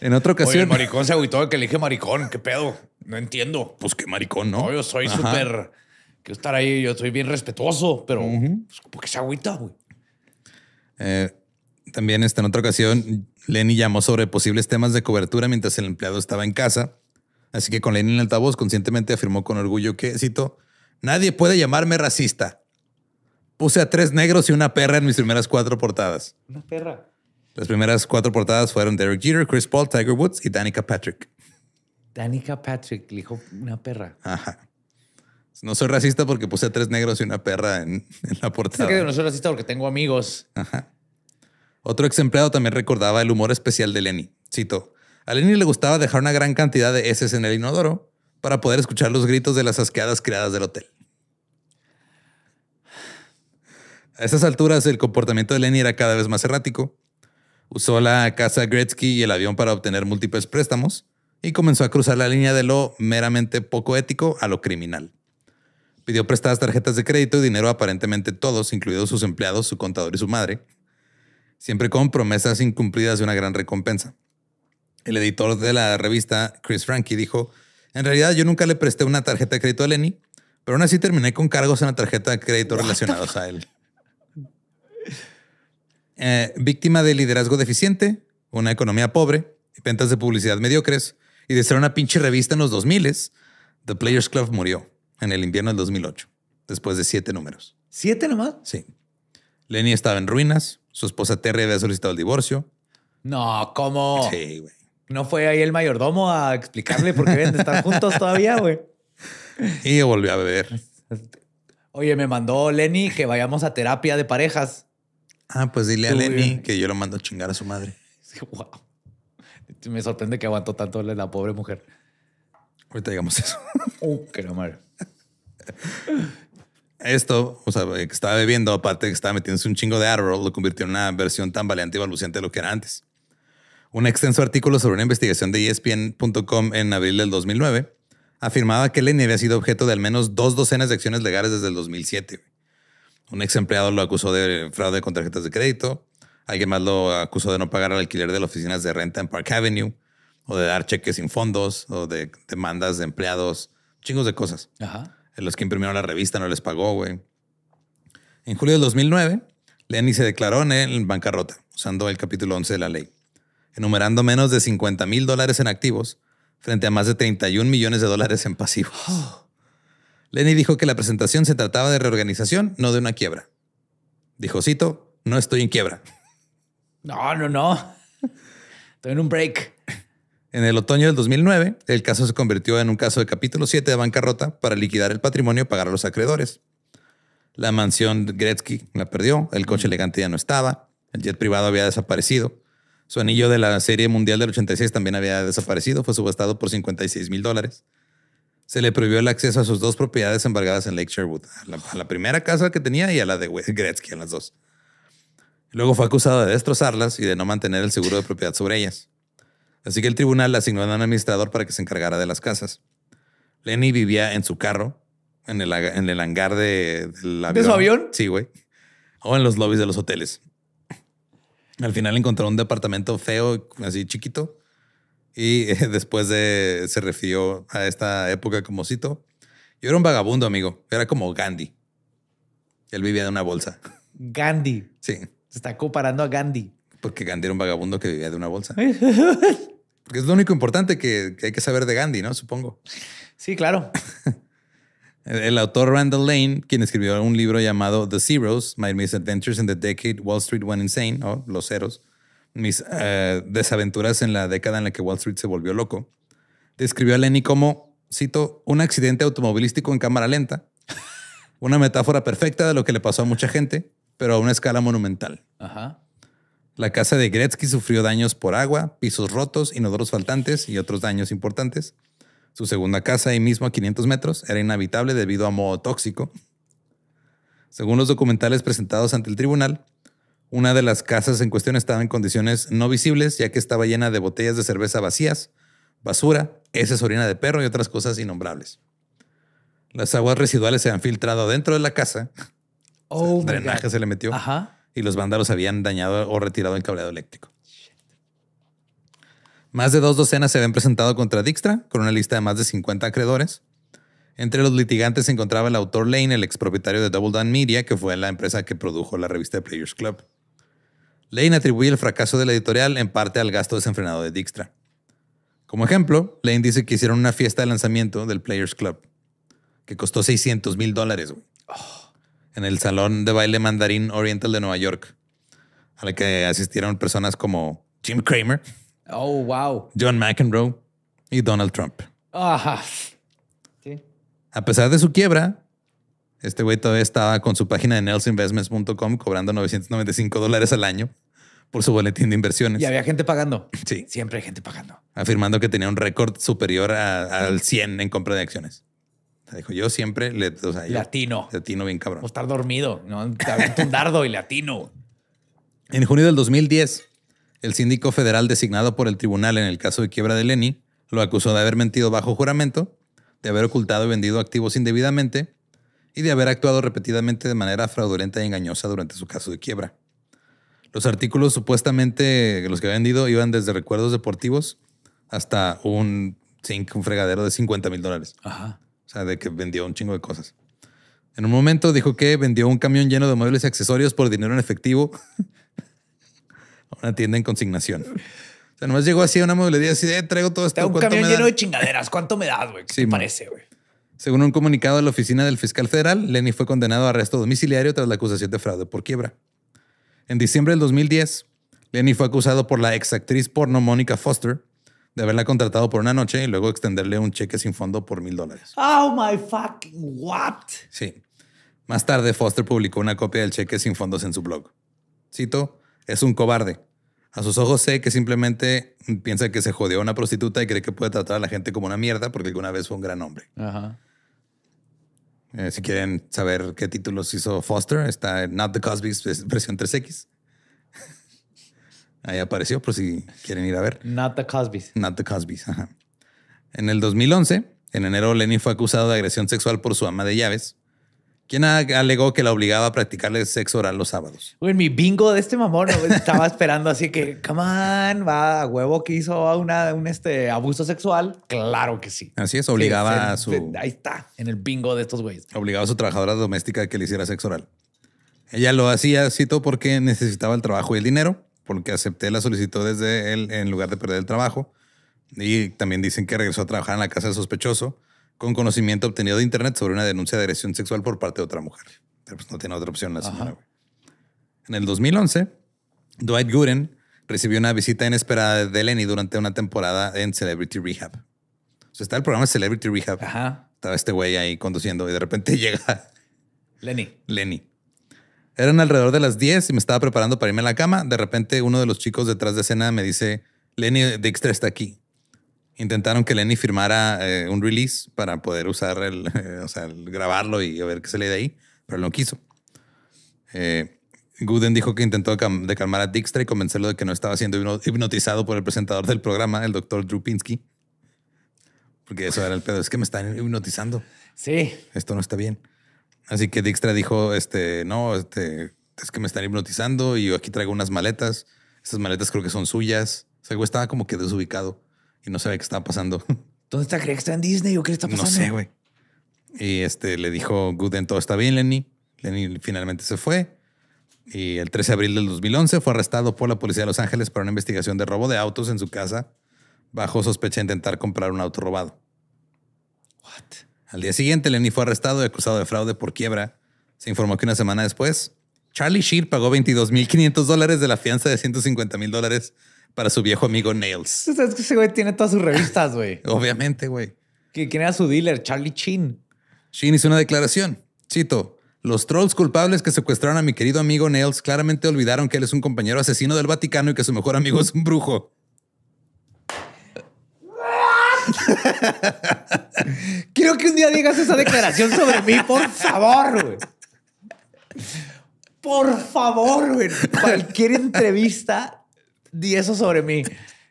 En otra ocasión... el maricón se agüitó de que le dije maricón, ¿qué pedo? No entiendo. Pues qué maricón, ¿no? no yo soy súper yo estar ahí, yo soy bien respetuoso, pero pues, se agüita, güey? Eh, también está en otra ocasión, Lenny llamó sobre posibles temas de cobertura mientras el empleado estaba en casa. Así que con Lenny en el altavoz conscientemente afirmó con orgullo que, cito, nadie puede llamarme racista. Puse a tres negros y una perra en mis primeras cuatro portadas. Una perra. Las primeras cuatro portadas fueron Derek Jeter, Chris Paul, Tiger Woods y Danica Patrick. Danica Patrick, dijo una perra. Ajá. Pues no soy racista porque puse a tres negros y una perra en, la portada. no soy racista porque tengo amigos. Ajá. Otro ex empleado también recordaba el humor especial de Lenny. Cito: A Lenny le gustaba dejar una gran cantidad de heces en el inodoro para poder escuchar los gritos de las asqueadas criadas del hotel. A esas alturas, el comportamiento de Lenny era cada vez más errático. Usó la casa Gretzky y el avión para obtener múltiples préstamos y comenzó a cruzar la línea de lo meramente poco ético a lo criminal. Pidió prestadas tarjetas de crédito y dinero aparentemente todos, incluidos sus empleados, su contador y su madre, siempre con promesas incumplidas de una gran recompensa. El editor de la revista, Chris Frankie, dijo, en realidad yo nunca le presté una tarjeta de crédito a Lenny, pero aún así terminé con cargos en la tarjeta de crédito relacionados a él. Eh, víctima de liderazgo deficiente, una economía pobre, ventas de publicidad mediocres y de ser una pinche revista en los 2000, The Players Club murió en el invierno del 2008, después de siete números. ¿Siete nomás? Sí. Lenny estaba en ruinas, su esposa Terry había solicitado el divorcio. No, ¿cómo? Sí, güey. ¿No fue ahí el mayordomo a explicarle por qué deben de estar <laughs> juntos todavía, güey? Y volvió a beber. Oye, me mandó Lenny que vayamos a terapia de parejas. Ah, pues dile a Lenny que yo lo mando a chingar a su madre. wow. <laughs> Me sorprende que aguantó tanto la pobre mujer. Ahorita digamos eso. Oh, <laughs> qué la Esto, o sea, que estaba bebiendo, aparte que estaba metiéndose un chingo de Adderall, lo convirtió en una versión tan valiente y balbuciente de lo que era antes. Un extenso artículo sobre una investigación de ESPN.com en abril del 2009 afirmaba que Lenny había sido objeto de al menos dos docenas de acciones legales desde el 2007. Un ex empleado lo acusó de fraude con tarjetas de crédito. Alguien más lo acusó de no pagar al alquiler de las oficinas de renta en Park Avenue o de dar cheques sin fondos o de demandas de empleados, chingos de cosas. Ajá. Los que imprimieron la revista no les pagó, güey. En julio del 2009, Lenny se declaró en bancarrota, usando el capítulo 11 de la ley, enumerando menos de 50 mil dólares en activos frente a más de 31 millones de dólares en pasivos. <gasps> Lenny dijo que la presentación se trataba de reorganización, no de una quiebra. Dijo, cito, no estoy en quiebra. No, no, no. Estoy en un break. En el otoño del 2009, el caso se convirtió en un caso de capítulo 7 de bancarrota para liquidar el patrimonio y pagar a los acreedores. La mansión Gretzky la perdió, el coche elegante ya no estaba, el jet privado había desaparecido, su anillo de la Serie Mundial del 86 también había desaparecido, fue subastado por 56 mil dólares. Se le prohibió el acceso a sus dos propiedades embargadas en Lake Sherwood, a la, primera casa que tenía y a la de Gretzky, a las dos. Luego fue acusado de destrozarlas y de no mantener el seguro de propiedad sobre ellas así que el tribunal asignó a un administrador para que se encargara de las casas. Lenny vivía en su carro, en el, en el hangar de, del avión. su avión? Sí, güey. O en los lobbies de los hoteles. Al final encontró un departamento feo, así chiquito. Y <laughs> después de, se refirió a esta época como cito. Yo era un vagabundo, amigo. Era como Gandhi. Él vivía de una bolsa. Gandhi. Sí. Se está comparando a Gandhi. Porque Gandhi era un vagabundo que vivía de una bolsa. <laughs> Porque es lo único importante que, hay que saber de Gandhi, ¿no? Supongo. Sí, claro. <laughs> El autor Randall Lane, quien escribió un libro llamado The Zeros, My Misadventures in the Decade Wall Street Went Insane, o Los Ceros, mis eh, desaventuras en la década en la que Wall Street se volvió loco, describió a Lenny como, cito, un accidente automovilístico en cámara lenta, una metáfora perfecta de lo que le pasó a mucha gente, pero a una escala monumental. Ajá. La casa de Gretzky sufrió daños por agua, pisos rotos, inodoros faltantes y otros daños importantes. Su segunda casa, ahí mismo a 500 metros, era inhabitable debido a moho tóxico. Según los documentales presentados ante el tribunal, una de las casas en cuestión estaba en condiciones no visibles, ya que estaba llena de botellas de cerveza vacías, basura, heces orina de perro y otras cosas innombrables. Las aguas residuales se han filtrado dentro de la casa. Oh, drenaje se le metió. Ajá y los vándalos habían dañado o retirado el cableado eléctrico. Más de dos docenas se habían presentado contra Dijkstra, con una lista de más de 50 acreedores. Entre los litigantes se encontraba el autor Lane, el expropietario de Double Down Media, que fue la empresa que produjo la revista Players Club. Lane atribuye el fracaso de la editorial en parte al gasto desenfrenado de Dijkstra. Como ejemplo, Lane dice que hicieron una fiesta de lanzamiento del Players Club, que costó 600 mil dólares. Oh en el Salón de Baile Mandarín Oriental de Nueva York, a la que asistieron personas como Jim Cramer, oh, wow. John McEnroe y Donald Trump. Ah. A pesar de su quiebra, este güey todavía estaba con su página de nelsinvestments.com cobrando 995 dólares al año por su boletín de inversiones. Y había gente pagando. Sí. Siempre hay gente pagando. Afirmando que tenía un récord superior al 100 en compra de acciones. Dijo, yo siempre le, latino. Latino bien cabrón. O estar dormido, ¿no? un dardo y latino. En junio del 2010, el síndico federal designado por el tribunal en el caso de quiebra de Lenny lo acusó de haber mentido bajo juramento, de haber ocultado y vendido activos indebidamente y de haber actuado repetidamente de manera fraudulenta y engañosa durante su caso de quiebra. Los artículos supuestamente los que había vendido iban desde recuerdos deportivos hasta un un fregadero de 50 mil dólares. Ajá. O sea, de que vendió un chingo de cosas. En un momento dijo que vendió un camión lleno de muebles y accesorios por dinero en efectivo <laughs> a una tienda en consignación. O sea, nomás llegó así a una mueblería así eh, traigo todo esto. un camión lleno de chingaderas. ¿Cuánto me das, güey? sí, te parece, güey? Según un comunicado de la oficina del fiscal federal, Lenny fue condenado a arresto domiciliario tras la acusación de fraude por quiebra. En diciembre del 2010, Lenny fue acusado por la exactriz porno Mónica Foster de haberla contratado por una noche y luego extenderle un cheque sin fondo por mil dólares. Oh my fucking what? Sí. Más tarde, Foster publicó una copia del cheque sin fondos en su blog. Cito: Es un cobarde. A sus ojos sé que simplemente piensa que se jodió a una prostituta y cree que puede tratar a la gente como una mierda porque alguna vez fue un gran hombre. Ajá. Eh, si quieren saber qué títulos hizo Foster, está en Not the Cosby's versión 3X. Ahí apareció por si quieren ir a ver. Not the Cosbys. Not the Cosbys, ajá. En el 2011, en enero, Lenny fue acusado de agresión sexual por su ama de llaves, quien alegó que la obligaba a practicarle sexo oral los sábados. En mi bingo de este mamón estaba esperando así que, come on, va a huevo que hizo una, un este, abuso sexual. Claro que sí. Así es, obligaba a su... ahí está, en el bingo de estos güeyes. Obligaba a su trabajadora doméstica que le hiciera sexo oral. Ella lo hacía, cito, porque necesitaba el trabajo y el dinero porque acepté la solicitud desde él en lugar de perder el trabajo. Y también dicen que regresó a trabajar en la casa del sospechoso con conocimiento obtenido de internet sobre una denuncia de agresión sexual por parte de otra mujer. Pero pues no tiene otra opción la señora. En el 2011, Dwight Gooden recibió una visita inesperada de Lenny durante una temporada en Celebrity Rehab. O sea, está el programa Celebrity Rehab. Ajá. Estaba este güey ahí conduciendo y de repente <laughs> llega... Lenny. Lenny. Eran alrededor de las 10 y me estaba preparando para irme a la cama. De repente uno de los chicos detrás de escena me dice, Lenny Dijkstra está aquí. Intentaron que Lenny firmara eh, un release para poder usar el, <laughs> eh, o sea, grabarlo y a ver qué se le de ahí, pero no quiso. Eh, Gooden dijo que intentó de calmar a Dijkstra y convencerlo de que no estaba siendo hipnotizado por el presentador del programa, el doctor Drew Porque eso era el pedo. Es que me están hipnotizando. Sí. Esto no está bien. Así que Dijkstra dijo, este, no, este, es que me están hipnotizando y yo aquí traigo unas maletas. Estas maletas creo que son suyas. O sea, güey estaba como que desubicado y no sabía qué estaba pasando. ¿Dónde <laughs> está? ¿Cree en Disney o qué le está pasando? No sé, güey. Y este le dijo Gooden, todo está bien, Lenny. Lenny finalmente se fue. Y el 13 de abril del 2011 fue arrestado por la policía de Los Ángeles para una investigación de robo de autos en su casa bajo sospecha de intentar comprar un auto robado. What? Al día siguiente, Lenny fue arrestado y acusado de fraude por quiebra. Se informó que una semana después, Charlie Sheer pagó 22.500 dólares de la fianza de 150.000 dólares para su viejo amigo Nails. <laughs> Es que ese güey tiene todas sus revistas, güey. <laughs> Obviamente, güey. ¿Quién era su dealer? Charlie Sheen. Sheen hizo una declaración. Cito. Los trolls culpables que secuestraron a mi querido amigo Nails claramente olvidaron que él es un compañero asesino del Vaticano y que su mejor amigo es un brujo. <laughs> Quiero que un día digas esa declaración sobre mí, por favor, güey. Por favor, güey. Cualquier entrevista, di eso sobre mí.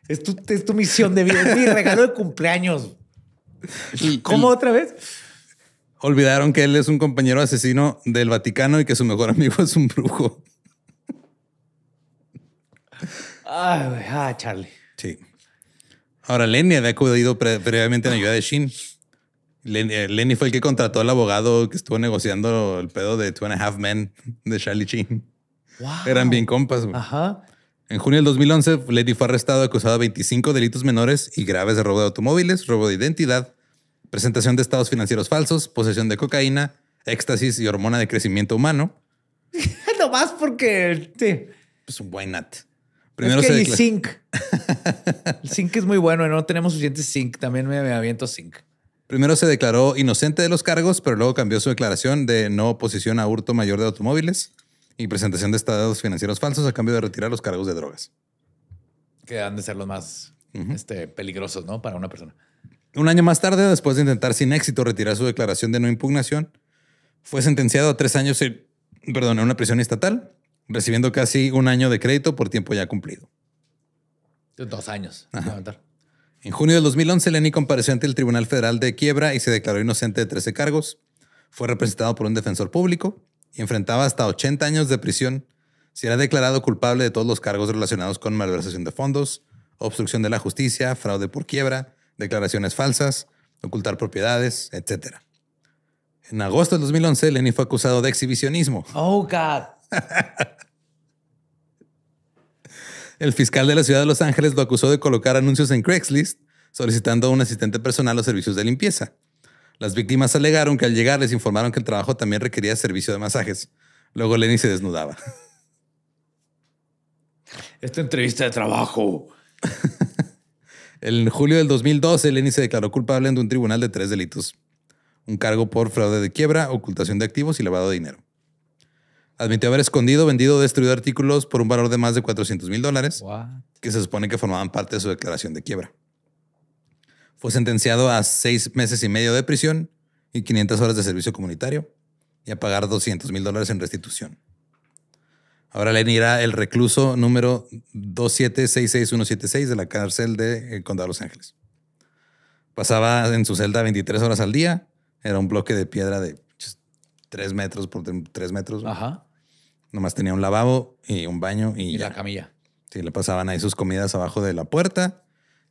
Es tu, misión de vida, es mi regalo de cumpleaños. ¿Cómo otra vez? Olvidaron que él es un compañero asesino del Vaticano y que su mejor amigo es un brujo. Ay, ah, Charlie. Sí. Ahora, Lenny había acudido previamente en ayuda de Shin eh, Lenny, fue el que contrató al abogado que estuvo negociando el pedo de Two and a Half Men de Charlie Sheen. Wow. Eran bien compas. Ajá. En junio del 2011, Lenny fue arrestado acusado de 25 delitos menores y graves de robo de automóviles, robo de identidad, presentación de estados financieros falsos, posesión de cocaína, éxtasis y hormona de crecimiento humano. <laughs> no más porque... Sí. Pues un buen not. Primero que el zinc. el zinc es muy bueno, no tenemos suficiente zinc. También me aviento zinc. Primero se declaró inocente de los cargos, pero luego cambió su declaración de no oposición a hurto mayor de automóviles y presentación de estados financieros falsos a cambio de retirar los cargos de drogas. Que han de ser los más este, peligrosos, ¿no? Para una persona. Un año más tarde, después de intentar sin éxito retirar su declaración de no impugnación, fue sentenciado a tres años en, perdón, una prisión estatal, recibiendo casi un año de crédito por tiempo ya cumplido. Dos años. En junio del 2011, Lenny compareció ante el Tribunal Federal de Quiebra y se declaró inocente de 13 cargos. Fue representado por un defensor público y enfrentaba hasta 80 años de prisión si era declarado culpable de todos los cargos relacionados con malversación de fondos, obstrucción de la justicia, fraude por quiebra, declaraciones falsas, ocultar propiedades, etc. En agosto del 2011, Lenny fue acusado de exhibicionismo. Oh, God. <laughs> El fiscal de la ciudad de Los Ángeles lo acusó de colocar anuncios en Craigslist solicitando a un asistente personal los servicios de limpieza. Las víctimas alegaron que al llegar les informaron que el trabajo también requería servicio de masajes. Luego Lenny se desnudaba. <laughs> Esta entrevista de trabajo. <laughs> en julio del 2012, Lenny se declaró culpable ante un tribunal de tres delitos. Un cargo por fraude de quiebra, ocultación de activos y lavado de dinero admitió haber escondido, vendido o destruido artículos por un valor de más de 400 mil dólares, que se supone que formaban parte de su declaración de quiebra. Fue sentenciado a seis meses y medio de prisión y 500 horas de servicio comunitario y a pagar 200 mil dólares en restitución. Ahora le irá el recluso número 2766176 de la cárcel de eh, Condado de Los Ángeles. Pasaba en su celda 23 horas al día. Era un bloque de piedra de 3 metros por 3 metros. Ajá. Nomás tenía un lavabo y un baño y, la camilla. Sí, le pasaban ahí sus comidas abajo de la puerta.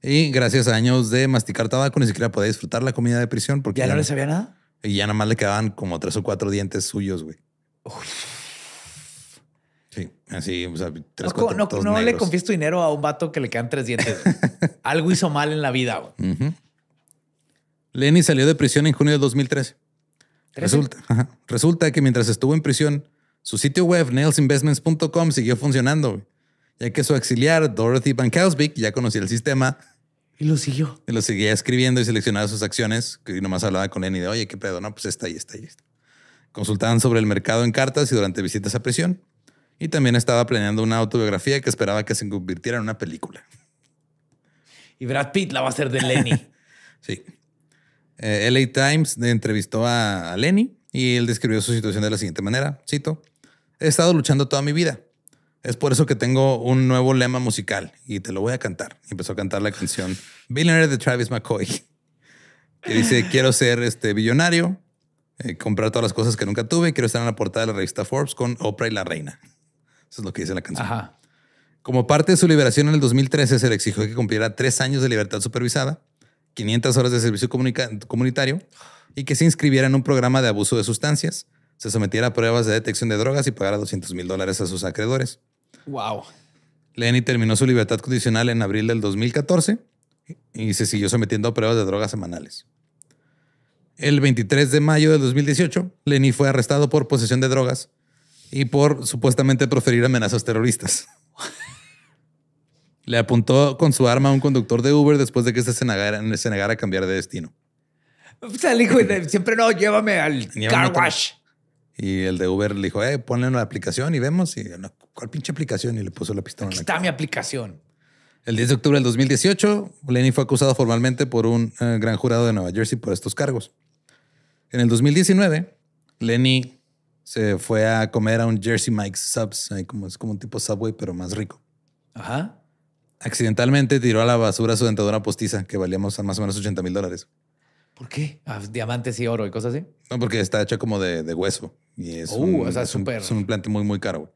Y gracias a años de masticar tabaco, ni siquiera podía disfrutar la comida de prisión. Porque ¿Ya, no le sabía nada? Y ya nada más le quedaban como tres o cuatro dientes suyos, güey. Sí, así, tres, o cuatro, no, no, le confies tu dinero a un vato que le quedan tres dientes. <laughs> Algo hizo mal en la vida, güey. Lenny salió de prisión en junio de 2013. Resulta, resulta que mientras estuvo en prisión, su sitio web, nailsinvestments.com, siguió funcionando, ya que su auxiliar, Dorothy Van Bankausvik, ya conocía el sistema. Y lo siguió. Y lo seguía escribiendo y seleccionaba sus acciones, que nomás hablaba con Lenny de, oye, qué pedo, no, pues esta y esta y esta. Consultaban sobre el mercado en cartas y durante visitas a prisión. Y también estaba planeando una autobiografía que esperaba que se convirtiera en una película. Y Brad Pitt la va a hacer de Lenny. <laughs> sí. Eh, LA Times entrevistó a Lenny y él describió su situación de la siguiente manera, cito, he estado luchando toda mi vida. Es por eso que tengo un nuevo lema musical y te lo voy a cantar. empezó a cantar la canción Billionaire de Travis McCoy, que dice, quiero ser este billonario, eh, comprar todas las cosas que nunca tuve, quiero estar en la portada de la revista Forbes con Oprah y la reina. Eso es lo que dice la canción. Como parte de su liberación en el 2013, se le exigió que cumpliera tres años de libertad supervisada 500 horas de servicio comunitario y que se inscribiera en un programa de abuso de sustancias, se sometiera a pruebas de detección de drogas y pagara 200 mil dólares a sus acreedores. Wow. Lenny terminó su libertad condicional en abril del 2014 y se siguió sometiendo a pruebas de drogas semanales. El 23 de mayo del 2018, Lenny fue arrestado por posesión de drogas y por supuestamente proferir amenazas terroristas. <laughs> Le apuntó con su arma a un conductor de Uber después de que este se negara, a cambiar de destino. O sea, siempre no, llévame al Carwash. Y el de Uber le dijo, eh, ponle una aplicación y vemos. ¿cuál pinche aplicación? Y le puso la pistola. en la está mi aplicación. El 10 de octubre del 2018, Lenny fue acusado formalmente por un eh, gran jurado de Nueva Jersey por estos cargos. En el 2019, Lenny se fue a comer a un Jersey Mike's Subs, como, es como un tipo Subway, pero más rico. Ajá accidentalmente tiró a la basura su dentadura postiza, que valíamos más o menos 80 mil dólares. ¿Por qué? Ah, diamantes y oro y cosas así. No, porque está hecha como de, hueso. Y es, oh, un, es, un, un implante muy, muy caro.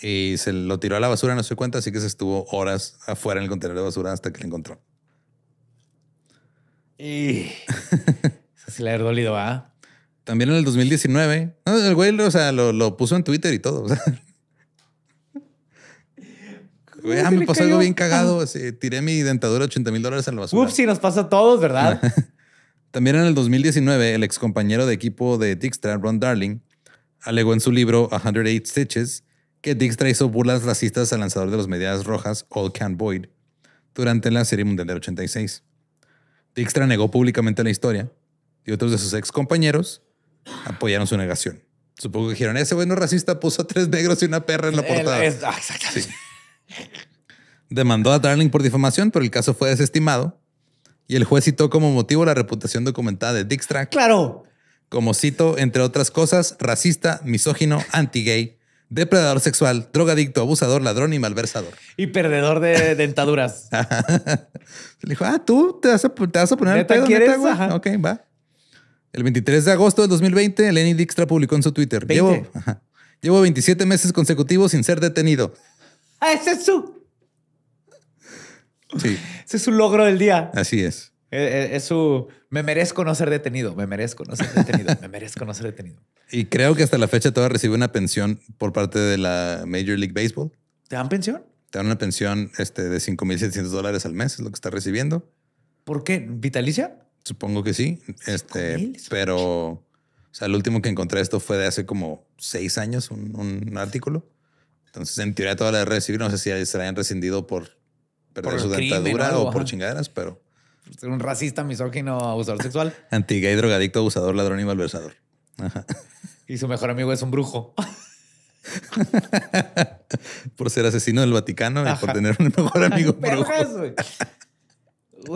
Y se lo tiró a la basura, no se cuenta, así que se estuvo horas afuera en el contenedor de basura hasta que lo encontró. Y... sí le ha dolido, ¿ah? También en el 2019. el güey, lo, lo puso en Twitter y todo. O sea. Ah, me pasó algo bien cagado. tiré mi dentadura 80 mil dólares en la basura. Ups, si nos pasa a todos, ¿verdad? <laughs> También en el 2019, el ex compañero de equipo de Dijkstra, Ron Darling, alegó en su libro 108 Stitches que Dijkstra hizo burlas racistas al lanzador de los medias rojas, Old Can Boyd, durante la Serie Mundial del 86. Dijkstra negó públicamente la historia y otros de sus ex compañeros apoyaron su negación. Supongo que dijeron, ese bueno racista, puso a tres negros y una perra en la portada. Ah, sí. Demandó a Darling por difamación, pero el caso fue desestimado y el juez citó como motivo la reputación documentada de Dijkstra. Claro. Como cito, entre otras cosas, racista, misógino, anti-gay, depredador sexual, drogadicto, abusador, ladrón y malversador. Y perdedor de <laughs> dentaduras. <laughs> Le dijo, ah, tú te vas a, a poner el quieres? va. El 23 de agosto del 2020, Lenny Dijkstra publicó en su Twitter. Llevo, llevo 27 meses consecutivos sin ser detenido. Ah, ese es su. Sí. <laughs> Ese es su logro del día. Así es. Eh, eh, es, su. Me merezco no ser detenido. Me merezco no ser detenido. me merezco no ser detenido. Y creo que hasta la fecha todavía recibe una pensión por parte de la Major League Baseball. ¿Te dan pensión? Te dan una pensión este, de 5.700 dólares al mes, es lo que está recibiendo. ¿Por qué? ¿Vitalicia? Supongo que sí. Este, pero, o sea, el último que encontré esto fue de hace como seis años, un artículo. Entonces, en teoría, toda la red recibir, no sé si se la hayan rescindido por perder su dentadura o, por chingaderas, pero. un racista, misógino, abusador sexual. <laughs> Antigay, drogadicto, abusador, ladrón y malversador. Y su mejor amigo es un brujo. <laughs> por ser asesino del Vaticano y por tener un mejor <laughs> amigo brujo.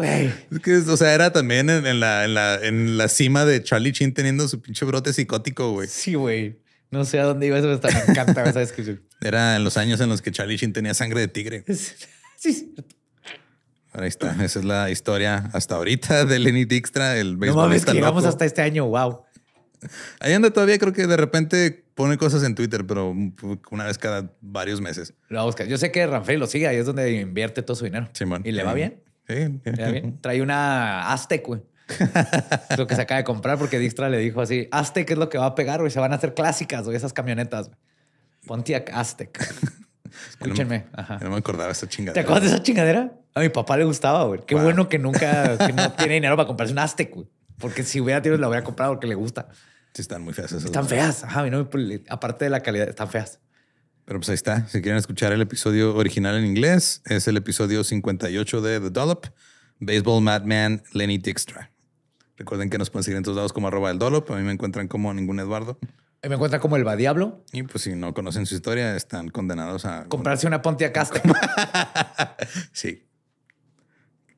Es que, o sea, era también la, en, la, en la cima de Charlie Chin teniendo su pinche brote psicótico, güey. Sí, güey. No sé a dónde iba eso, pero me encanta esa descripción. <laughs> Era en los años en los que Charlie Sheen tenía sangre de tigre. <laughs> sí, Ahí está. Esa es la historia hasta ahorita de Lenny Dijkstra, el No mames, que llegamos hasta este año. Wow. Ahí anda todavía, creo que de repente pone cosas en Twitter, pero una vez cada varios meses. Lo Yo sé que Ramfrey lo sigue, ahí es donde invierte todo su dinero. Simón. ¿Y le va bien? Sí. ¿Le va bien? Trae una Aztec, güey. <laughs> lo que se acaba de comprar porque Dijkstra le dijo así, Aztec es lo que va a pegar, güey, se van a hacer clásicas, güey, esas camionetas. Pontiac Aztec. <laughs> <laughs> Escúchenme. No, me acordaba esa chingadera. ¿Te acuerdas de esa chingadera? A mi papá le gustaba, güey. Qué bueno que nunca, no tiene dinero para comprarse un Aztec, güey. Porque si hubiera tenido, la hubiera comprado porque le gusta. Sí, están muy feas Están feas. Ajá, aparte de la calidad, están feas. Pero pues ahí está. Si quieren escuchar el episodio original en inglés, es el episodio 58 de The Dollop, Baseball Madman Lenny Dijkstra. Recuerden que nos pueden seguir en todos lados como arroba el pero A mí me encuentran como ningún Eduardo. Me encuentran como el diablo. Y pues si no conocen su historia, están condenados a... Comprarse una Pontiac <laughs> sí.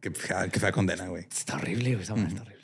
Qué, fea, condena, güey. Está horrible, güey. está horrible.